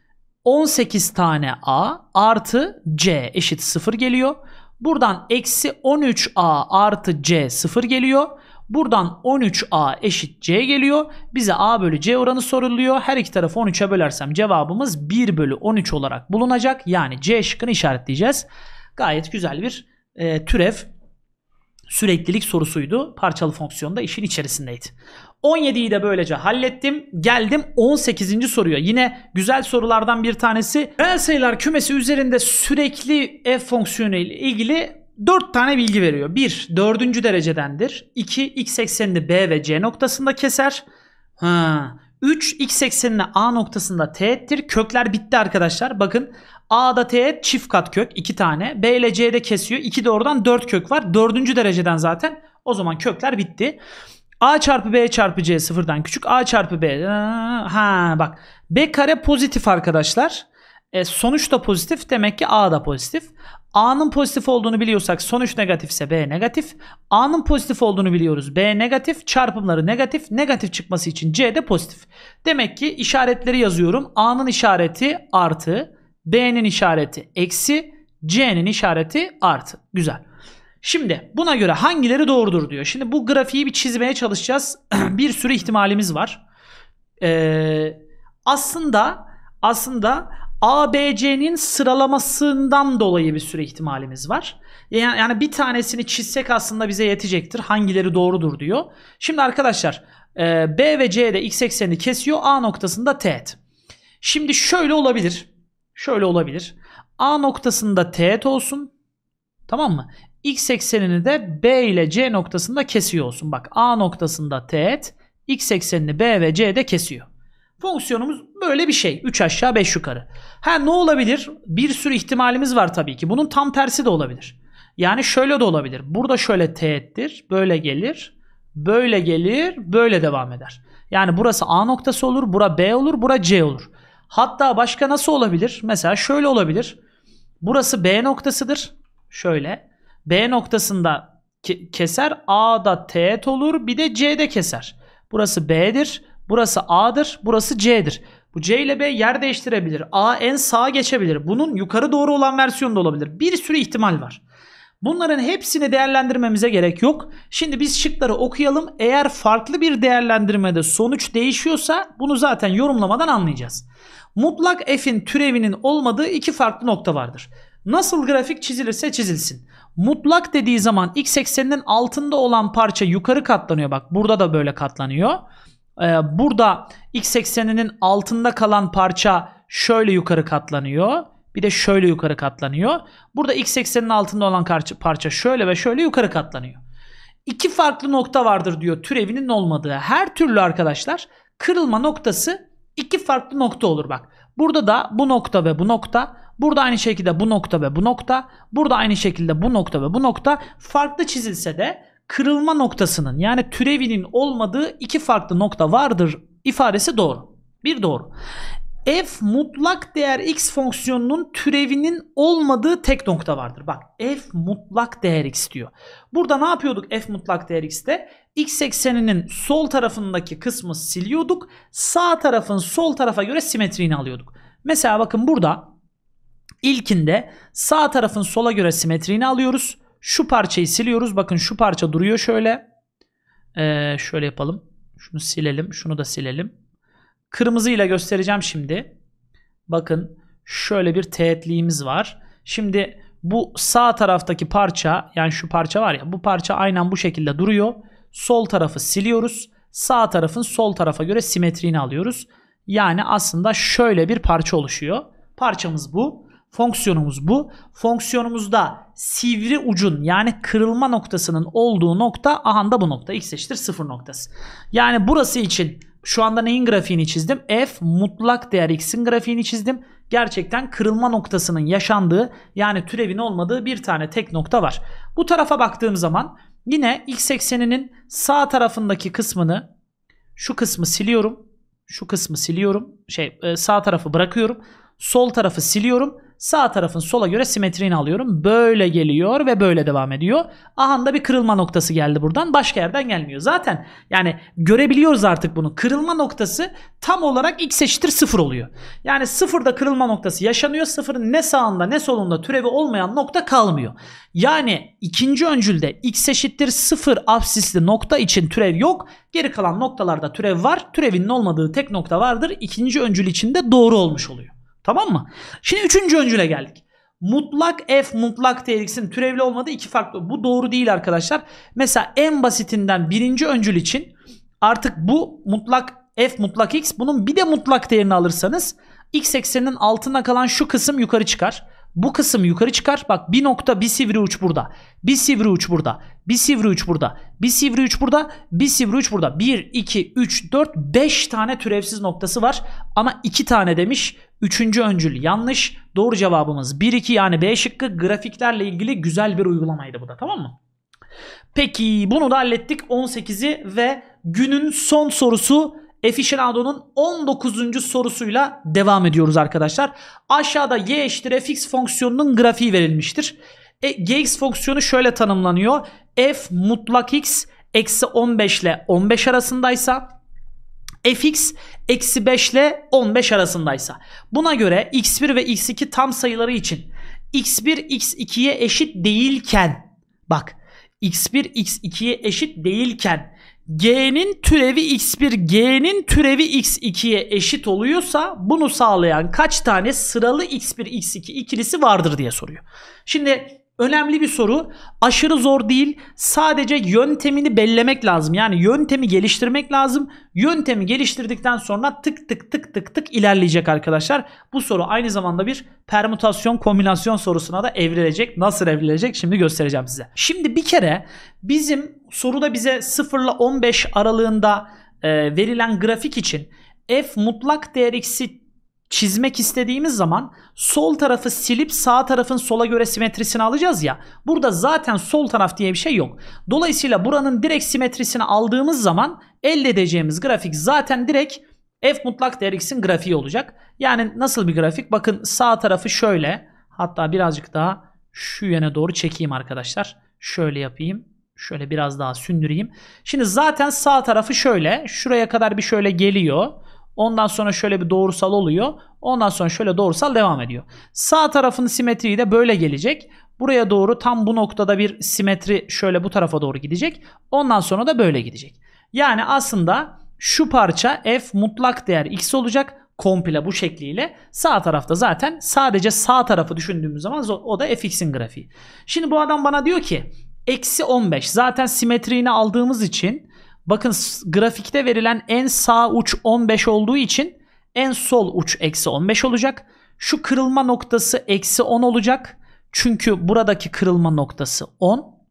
18 tane A artı C eşit 0 geliyor. Buradan eksi 13A artı C 0 geliyor. Buradan 13A eşit C geliyor. Bize A bölü C oranı soruluyor. Her iki tarafı 13'e bölersem cevabımız 1 bölü 13 olarak bulunacak. Yani C şıkkını işaretleyeceğiz. Gayet güzel bir e, türev süreklilik sorusuydu. Parçalı fonksiyonda işin içerisindeydi. 17'yi de böylece hallettim. Geldim 18. soruya. Yine güzel sorulardan bir tanesi. Reel sayılar kümesi üzerinde sürekli f fonksiyonu ile ilgili 4 tane bilgi veriyor. 1. 4. derecedendir. 2. X eksenini B ve C noktasında keser. Ha. 3. X eksenini A noktasında teğettir. Kökler bitti arkadaşlar. Bakın A'da teğet çift kat kök 2 tane. B ile C'de kesiyor. 2 de oradan 4 kök var. 4. dereceden zaten. O zaman kökler bitti. A çarpı B çarpı C sıfırdan küçük. A çarpı B. Ha bak. B kare pozitif arkadaşlar. E, sonuç da pozitif. Demek ki A da pozitif. A'nın pozitif olduğunu biliyorsak sonuç negatifse B negatif. A'nın pozitif olduğunu biliyoruz. B negatif. Çarpımları negatif. Negatif çıkması için C de pozitif. Demek ki işaretleri yazıyorum. A'nın işareti artı. B'nin işareti eksi. C'nin işareti artı. Güzel. Şimdi buna göre hangileri doğrudur diyor. Şimdi bu grafiği bir çizmeye çalışacağız. bir sürü ihtimalimiz var. Ee, aslında aslında ABC'nin sıralamasından dolayı bir sürü ihtimalimiz var. Yani, yani bir tanesini çizsek aslında bize yetecektir. Hangileri doğrudur diyor. Şimdi arkadaşlar e, B ve C'de x eksenini kesiyor. A noktasında teğet. Şimdi şöyle olabilir. Şöyle olabilir. A noktasında teğet olsun. Tamam mı? x eksenini de B ile C noktasında kesiyor olsun. Bak A noktasında teğet, x eksenini B ve C'de kesiyor. Fonksiyonumuz böyle bir şey. 3 aşağı 5 yukarı. Ha ne olabilir? Bir sürü ihtimalimiz var tabii ki. Bunun tam tersi de olabilir. Yani şöyle de olabilir. Burada şöyle teğettir. Böyle gelir. Böyle gelir. Böyle devam eder. Yani burası A noktası olur. Bura B olur. Bura C olur. Hatta başka nasıl olabilir? Mesela şöyle olabilir. Burası B noktasıdır. Şöyle. B noktasında ke keser. A'da teğet olur. Bir de C'de keser. Burası B'dir. Burası A'dır. Burası C'dir. Bu C ile B yer değiştirebilir. A en sağa geçebilir. Bunun yukarı doğru olan versiyonu da olabilir. Bir sürü ihtimal var. Bunların hepsini değerlendirmemize gerek yok. Şimdi biz şıkları okuyalım. Eğer farklı bir değerlendirmede sonuç değişiyorsa bunu zaten yorumlamadan anlayacağız. Mutlak f'in türevinin olmadığı iki farklı nokta vardır. Nasıl grafik çizilirse çizilsin. Mutlak dediği zaman x ekseninden altında olan parça yukarı katlanıyor. Bak burada da böyle katlanıyor. Ee, burada x ekseninin altında kalan parça şöyle yukarı katlanıyor. Bir de şöyle yukarı katlanıyor. Burada x ekseninin altında olan parça şöyle ve şöyle yukarı katlanıyor. İki farklı nokta vardır diyor türevinin olmadığı. Her türlü arkadaşlar kırılma noktası iki farklı nokta olur bak. Burada da bu nokta ve bu nokta Burada aynı şekilde bu nokta ve bu nokta. Burada aynı şekilde bu nokta ve bu nokta. Farklı çizilse de kırılma noktasının yani türevinin olmadığı iki farklı nokta vardır ifadesi doğru. Bir doğru. F mutlak değer x fonksiyonunun türevinin olmadığı tek nokta vardır. Bak f mutlak değer x diyor. Burada ne yapıyorduk f mutlak değer x'te? x ekseninin sol tarafındaki kısmı siliyorduk. Sağ tarafın sol tarafa göre simetriğini alıyorduk. Mesela bakın burada İlkinde sağ tarafın sola göre simetriğini alıyoruz. Şu parçayı siliyoruz. Bakın şu parça duruyor şöyle. Ee, şöyle yapalım. Şunu silelim. Şunu da silelim. Kırmızıyla göstereceğim şimdi. Bakın şöyle bir teğetliğimiz var. Şimdi bu sağ taraftaki parça yani şu parça var ya bu parça aynen bu şekilde duruyor. Sol tarafı siliyoruz. Sağ tarafın sol tarafa göre simetriğini alıyoruz. Yani aslında şöyle bir parça oluşuyor. Parçamız bu. Fonksiyonumuz bu. Fonksiyonumuzda sivri ucun yani kırılma noktasının olduğu nokta aha da bu nokta. X eşittir 0 noktası. Yani burası için şu anda neyin grafiğini çizdim? F mutlak değer X'in grafiğini çizdim. Gerçekten kırılma noktasının yaşandığı yani türevin olmadığı bir tane tek nokta var. Bu tarafa baktığım zaman yine X ekseninin sağ tarafındaki kısmını şu kısmı siliyorum. Şu kısmı siliyorum. Şey e, sağ tarafı bırakıyorum. Sol tarafı siliyorum. Sağ tarafın sola göre simetriğini alıyorum. Böyle geliyor ve böyle devam ediyor. da bir kırılma noktası geldi buradan. Başka yerden gelmiyor. Zaten yani görebiliyoruz artık bunu. Kırılma noktası tam olarak x eşittir 0 oluyor. Yani 0'da kırılma noktası yaşanıyor. Sıfırın ne sağında ne solunda türevi olmayan nokta kalmıyor. Yani ikinci öncülde x eşittir 0 absisli nokta için türev yok. Geri kalan noktalarda türev var. Türevinin olmadığı tek nokta vardır. İkinci öncül içinde doğru olmuş oluyor. Tamam mı? Şimdi üçüncü öncüle geldik. Mutlak f mutlak tx'in türevli olmadığı iki farklı. Bu doğru değil arkadaşlar. Mesela en basitinden birinci öncül için artık bu mutlak f mutlak x bunun bir de mutlak değerini alırsanız x ekseninin altına kalan şu kısım yukarı çıkar. Bu kısım yukarı çıkar. Bak bir nokta bir sivri uç burada. Bir sivri uç burada. Bir sivri uç burada. Bir sivri uç burada. Bir sivri uç burada. 1, 2, 3, 4, 5 tane türevsiz noktası var. Ama 2 tane demiş. Üçüncü öncül yanlış. Doğru cevabımız 1-2 yani B şıkkı grafiklerle ilgili güzel bir uygulamaydı bu da tamam mı? Peki bunu da hallettik 18'i ve günün son sorusu Efficiendo'nun 19. sorusuyla devam ediyoruz arkadaşlar. Aşağıda y eşittir fx fonksiyonunun grafiği verilmiştir. E, gx fonksiyonu şöyle tanımlanıyor. f mutlak x eksi 15 ile 15 arasındaysa fx eksi 5 ile 15 arasındaysa. Buna göre x1 ve x2 tam sayıları için x1 x2'ye eşit değilken bak x1 x2'ye eşit değilken g'nin türevi x1 g'nin türevi x2'ye eşit oluyorsa bunu sağlayan kaç tane sıralı x1 x2 ikilisi vardır diye soruyor. Şimdi Önemli bir soru. Aşırı zor değil. Sadece yöntemini bellemek lazım. Yani yöntemi geliştirmek lazım. Yöntemi geliştirdikten sonra tık tık tık tık tık ilerleyecek arkadaşlar. Bu soru aynı zamanda bir permütasyon kombinasyon sorusuna da evrilecek. Nasıl evrilecek şimdi göstereceğim size. Şimdi bir kere bizim soruda bize 0 ile 15 aralığında verilen grafik için f mutlak değer eksi çizmek istediğimiz zaman sol tarafı silip sağ tarafın sola göre simetrisini alacağız ya. Burada zaten sol taraf diye bir şey yok. Dolayısıyla buranın direkt simetrisini aldığımız zaman elde edeceğimiz grafik zaten direkt f mutlak değer x'in grafiği olacak. Yani nasıl bir grafik? Bakın sağ tarafı şöyle. Hatta birazcık daha şu yöne doğru çekeyim arkadaşlar. Şöyle yapayım. Şöyle biraz daha sündüreyim. Şimdi zaten sağ tarafı şöyle. Şuraya kadar bir şöyle geliyor. Ondan sonra şöyle bir doğrusal oluyor. Ondan sonra şöyle doğrusal devam ediyor. Sağ tarafın simetriği de böyle gelecek. Buraya doğru tam bu noktada bir simetri şöyle bu tarafa doğru gidecek. Ondan sonra da böyle gidecek. Yani aslında şu parça f mutlak değer x olacak komple bu şekliyle. Sağ tarafta zaten sadece sağ tarafı düşündüğümüz zaman o da fx'in grafiği. Şimdi bu adam bana diyor ki eksi 15 zaten simetriğini aldığımız için Bakın grafikte verilen en sağ uç 15 olduğu için en sol uç eksi 15 olacak. Şu kırılma noktası eksi 10 olacak. Çünkü buradaki kırılma noktası 10.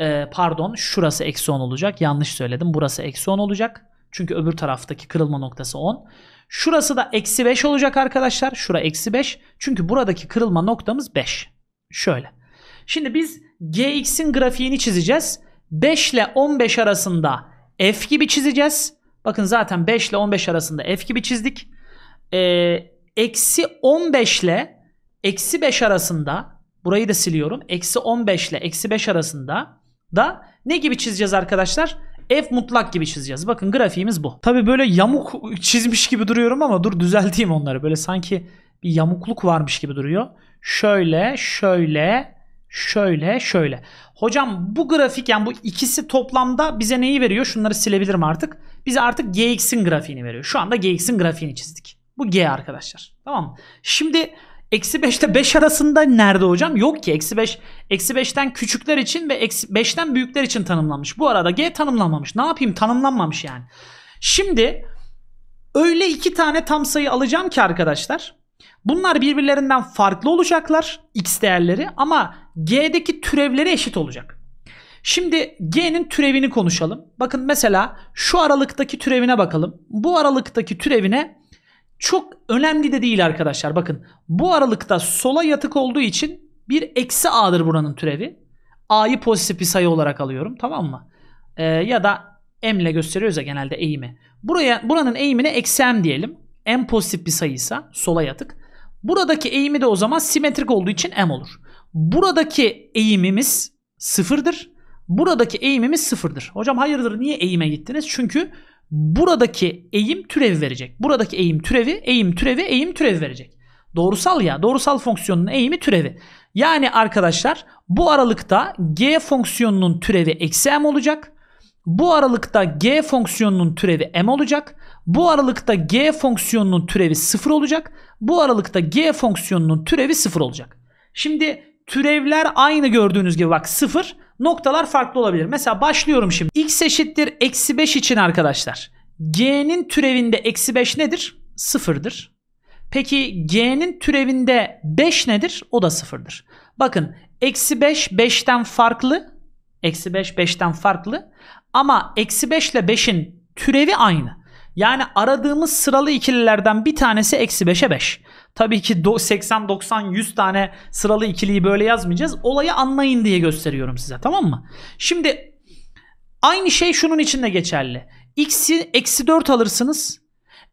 Ee, pardon şurası eksi 10 olacak. Yanlış söyledim. Burası eksi 10 olacak. Çünkü öbür taraftaki kırılma noktası 10. Şurası da eksi 5 olacak arkadaşlar. Şura eksi 5. Çünkü buradaki kırılma noktamız 5. Şöyle. Şimdi biz gx'in grafiğini çizeceğiz. 5 ile 15 arasında F gibi çizeceğiz. Bakın zaten 5 ile 15 arasında F gibi çizdik. Ee, eksi 15 ile eksi 5 arasında burayı da siliyorum. Eksi 15 ile eksi 5 arasında da ne gibi çizeceğiz arkadaşlar? F mutlak gibi çizeceğiz. Bakın grafiğimiz bu. Tabi böyle yamuk çizmiş gibi duruyorum ama dur düzelteyim onları. Böyle sanki bir yamukluk varmış gibi duruyor. Şöyle, şöyle, Şöyle şöyle. Hocam bu grafik yani bu ikisi toplamda bize neyi veriyor? Şunları silebilirim artık. Bize artık GX'in grafiğini veriyor. Şu anda GX'in grafiğini çizdik. Bu G arkadaşlar. Tamam mı? Şimdi eksi 5 ile 5 arasında nerede hocam? Yok ki eksi 5. Eksi 5'ten küçükler için ve eksi 5'ten büyükler için tanımlanmış. Bu arada G tanımlanmamış. Ne yapayım tanımlanmamış yani. Şimdi öyle iki tane tam sayı alacağım ki arkadaşlar. Bunlar birbirlerinden farklı olacaklar x değerleri ama G'deki türevleri eşit olacak. Şimdi G'nin türevini konuşalım. Bakın mesela şu aralıktaki türevine bakalım. Bu aralıktaki türevine çok önemli de değil arkadaşlar. Bakın bu aralıkta sola yatık olduğu için bir eksi A'dır buranın türevi. A'yı pozitif bir sayı olarak alıyorum tamam mı? Ee, ya da M ile gösteriyoruz ya genelde eğimi. Buraya, buranın eğimine eksi M diyelim. M pozitif bir sayıysa sola yatık. Buradaki eğimi de o zaman simetrik olduğu için M olur. Buradaki eğimimiz sıfırdır. Buradaki eğimimiz sıfırdır. Hocam hayırdır niye eğime gittiniz? Çünkü buradaki eğim türevi verecek. Buradaki eğim türevi, eğim türevi, eğim türevi verecek. Doğrusal ya. Doğrusal fonksiyonun eğimi türevi. Yani arkadaşlar bu aralıkta g fonksiyonunun türevi eksi m olacak. Bu aralıkta g fonksiyonunun türevi m olacak. Bu aralıkta g fonksiyonunun türevi sıfır olacak. Bu aralıkta g fonksiyonunun türevi sıfır olacak. Şimdi Türevler aynı gördüğünüz gibi bak sıfır. Noktalar farklı olabilir. Mesela başlıyorum şimdi. X eşittir eksi 5 için arkadaşlar. G'nin türevinde eksi 5 nedir? Sıfırdır. Peki G'nin türevinde 5 nedir? O da sıfırdır. Bakın eksi 5 5'ten farklı. Eksi 5 5'ten farklı. Ama eksi 5 ile 5'in türevi aynı. Yani aradığımız sıralı ikililerden bir tanesi eksi 5'e 5. Tabii ki 80, 90, 100 tane sıralı ikiliyi böyle yazmayacağız. Olayı anlayın diye gösteriyorum size tamam mı? Şimdi aynı şey şunun için de geçerli. X'i eksi 4 alırsınız.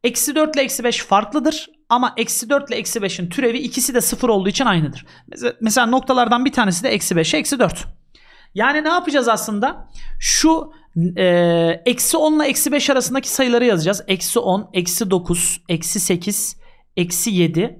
Eksi 4 ile eksi 5 farklıdır. Ama eksi 4 ile eksi 5'in türevi ikisi de 0 olduğu için aynıdır. Mesela noktalardan bir tanesi de eksi 5'e eksi 4. Yani ne yapacağız aslında? Şu e, eksi 10 ile eksi 5 arasındaki sayıları yazacağız. Eksi 10, eksi 9, eksi 8, eksi 7,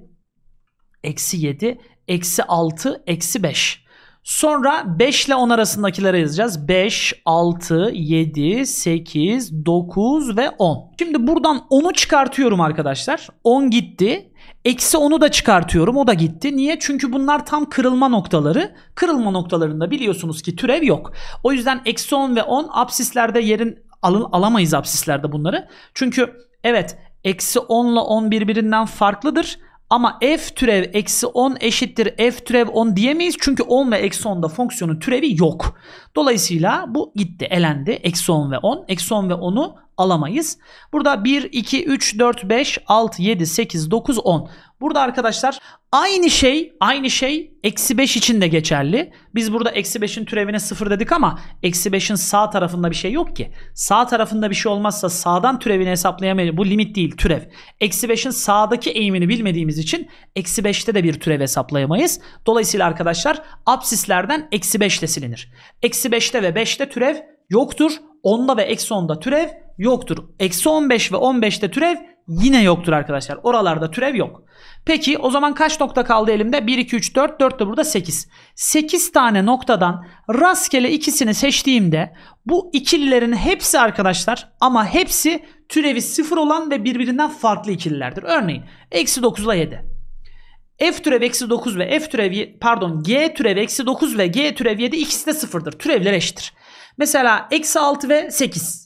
eksi 7, eksi 6, eksi 5. Sonra 5 ile 10 arasındakilere yazacağız. 5, 6, 7, 8, 9 ve 10. Şimdi buradan 10'u çıkartıyorum arkadaşlar. 10 gitti. Eksi 10'u da çıkartıyorum. O da gitti. Niye? Çünkü bunlar tam kırılma noktaları. Kırılma noktalarında biliyorsunuz ki türev yok. O yüzden eksi 10 ve 10 absislerde yerin alın, alamayız absislerde bunları. Çünkü evet eksi 10 ile 10 birbirinden farklıdır. Ama f türev eksi 10 eşittir f türev 10 diyemeyiz. Çünkü 10 ve eksi 10'da fonksiyonun türevi yok. Dolayısıyla bu gitti elendi. Eksi 10 ve 10. Eksi 10 ve 10'u alamayız. Burada 1, 2, 3, 4, 5, 6, 7, 8, 9, 10. Burada arkadaşlar aynı şey aynı şey eksi 5 için de geçerli. Biz burada eksi 5'in türevine 0 dedik ama eksi 5'in sağ tarafında bir şey yok ki. Sağ tarafında bir şey olmazsa sağdan türevini hesaplayamayız. Bu limit değil türev. Eksi 5'in sağdaki eğimini bilmediğimiz için eksi 5'te de bir türev hesaplayamayız. Dolayısıyla arkadaşlar absislerden eksi 5 de silinir. Eksi 5'te ve 5'te türev yoktur. 10'da ve eksi 10'da türev yoktur. Eksi 15 ve 15'te türev yine yoktur arkadaşlar. Oralarda türev yok. Peki o zaman kaç nokta kaldı elimde? 1, 2, 3, 4. 4 de burada 8. 8 tane noktadan rastgele ikisini seçtiğimde bu ikililerin hepsi arkadaşlar ama hepsi türevi 0 olan ve birbirinden farklı ikililerdir. Örneğin eksi 9 ile 7. F türev eksi 9 ve F türevi pardon G türev eksi 9 ve G türev 7 ikisi de sıfırdır. Türevler eşittir. Mesela eksi 6 ve 8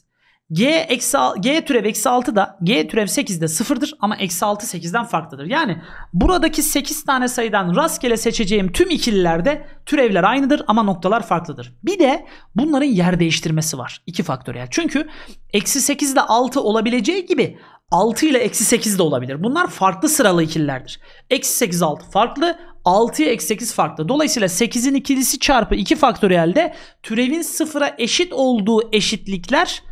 G, eksi, G türev eksi 6 da G türev 8 de sıfırdır ama eksi 6 8'den farklıdır. Yani buradaki 8 tane sayıdan rastgele seçeceğim tüm ikililerde türevler aynıdır ama noktalar farklıdır. Bir de bunların yer değiştirmesi var. 2 faktöriyel. Çünkü eksi 8 ile 6 olabileceği gibi 6 ile eksi 8 de olabilir. Bunlar farklı sıralı ikililerdir. Eksi 8 6 farklı 6'ya eksi 8 farklı. Dolayısıyla 8'in ikilisi çarpı 2 faktöriyelde türevin sıfıra eşit olduğu eşitlikler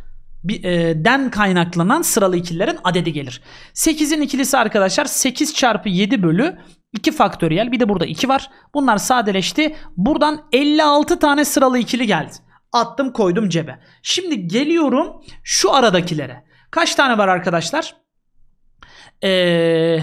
e, den kaynaklanan sıralı ikililerin adedi gelir. 8'in ikilisi arkadaşlar 8 çarpı 7 bölü 2 faktöriyel bir de burada 2 var. Bunlar sadeleşti. Buradan 56 tane sıralı ikili geldi. Attım koydum cebe. Şimdi geliyorum şu aradakilere. Kaç tane var arkadaşlar? Ee,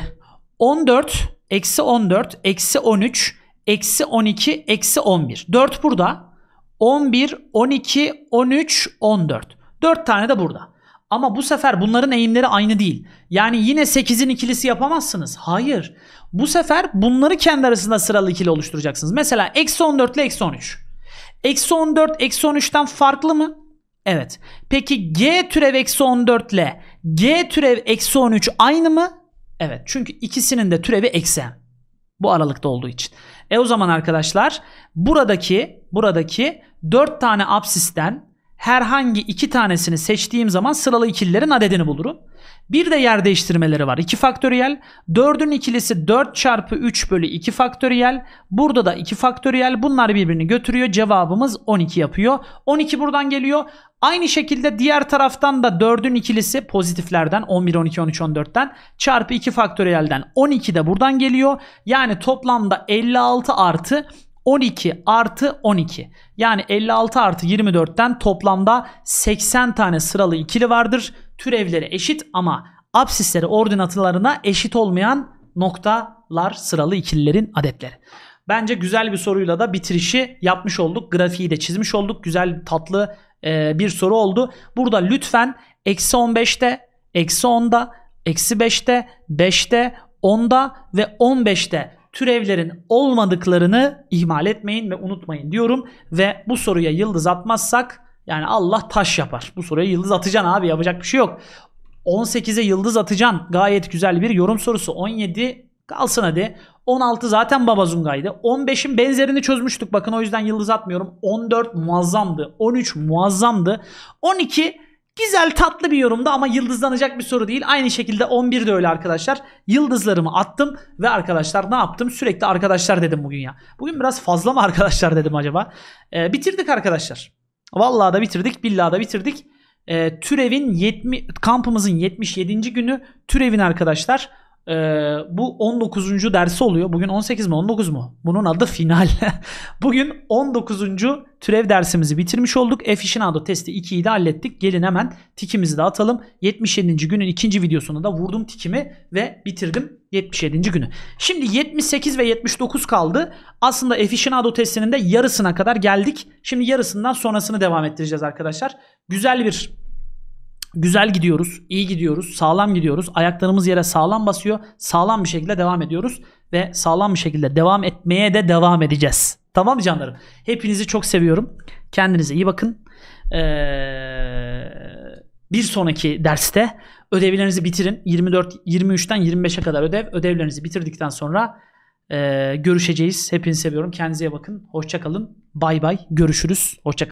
14, eksi 14, eksi 13, eksi 12, eksi 11. 4 burada. 11, 12, 13, 14. 4 tane de burada. Ama bu sefer bunların eğimleri aynı değil. Yani yine 8'in ikilisi yapamazsınız. Hayır. Bu sefer bunları kendi arasında sıralı ikili oluşturacaksınız. Mesela eksi 14 ile eksi 13. Eksi 14 eksi 13'ten farklı mı? Evet. Peki g türev eksi 14 ile g türev eksi 13 aynı mı? Evet. Çünkü ikisinin de türevi eksi. Bu aralıkta olduğu için. E o zaman arkadaşlar buradaki buradaki 4 tane absisten herhangi iki tanesini seçtiğim zaman sıralı ikililerin adedini bulurum. Bir de yer değiştirmeleri var. 2 faktöriyel. 4'ün ikilisi 4 çarpı 3 bölü 2 faktöriyel. Burada da 2 faktöriyel. Bunlar birbirini götürüyor. Cevabımız 12 yapıyor. 12 buradan geliyor. Aynı şekilde diğer taraftan da 4'ün ikilisi pozitiflerden 11, 12, 13, 14'ten çarpı 2 faktöriyelden 12 de buradan geliyor. Yani toplamda 56 artı 12 artı 12. Yani 56 artı 24'ten toplamda 80 tane sıralı ikili vardır. Türevleri eşit ama absisleri ordinatlarına eşit olmayan noktalar sıralı ikililerin adetleri. Bence güzel bir soruyla da bitirişi yapmış olduk. Grafiği de çizmiş olduk. Güzel tatlı e, bir soru oldu. Burada lütfen eksi 15'te, eksi 10'da, eksi 5'te, 5'te, 10'da ve 15'te türevlerin olmadıklarını ihmal etmeyin ve unutmayın diyorum. Ve bu soruya yıldız atmazsak yani Allah taş yapar. Bu soruya yıldız atacaksın abi yapacak bir şey yok. 18'e yıldız atacaksın. Gayet güzel bir yorum sorusu. 17 kalsın hadi. 16 zaten babazungaydı. 15'in benzerini çözmüştük. Bakın o yüzden yıldız atmıyorum. 14 muazzamdı. 13 muazzamdı. 12 Güzel tatlı bir yorumda ama yıldızlanacak bir soru değil. Aynı şekilde 11 de öyle arkadaşlar. Yıldızlarımı attım ve arkadaşlar ne yaptım? Sürekli arkadaşlar dedim bugün ya. Bugün biraz fazla mı arkadaşlar dedim acaba? Ee, bitirdik arkadaşlar. Vallahi da bitirdik. Billahi da bitirdik. Ee, türevin 70, kampımızın 77. günü türevin arkadaşlar. Ee, bu 19. dersi oluyor. Bugün 18 mi 19 mu? Bunun adı final. Bugün 19. türev dersimizi bitirmiş olduk. F işin adı testi 2'yi de hallettik. Gelin hemen tikimizi de atalım. 77. günün ikinci videosunu da vurdum tikimi ve bitirdim 77. günü. Şimdi 78 ve 79 kaldı. Aslında F işin adı testinin de yarısına kadar geldik. Şimdi yarısından sonrasını devam ettireceğiz arkadaşlar. Güzel bir Güzel gidiyoruz, iyi gidiyoruz, sağlam gidiyoruz. Ayaklarımız yere sağlam basıyor. Sağlam bir şekilde devam ediyoruz ve sağlam bir şekilde devam etmeye de devam edeceğiz. Tamam mı canlarım? Hepinizi çok seviyorum. Kendinize iyi bakın. Ee, bir sonraki derste ödevlerinizi bitirin. 24 23'ten 25'e kadar ödev. Ödevlerinizi bitirdikten sonra e, görüşeceğiz. Hepinizi seviyorum. Kendinize iyi bakın. Hoşça kalın. Bay bay. Görüşürüz. Hoşça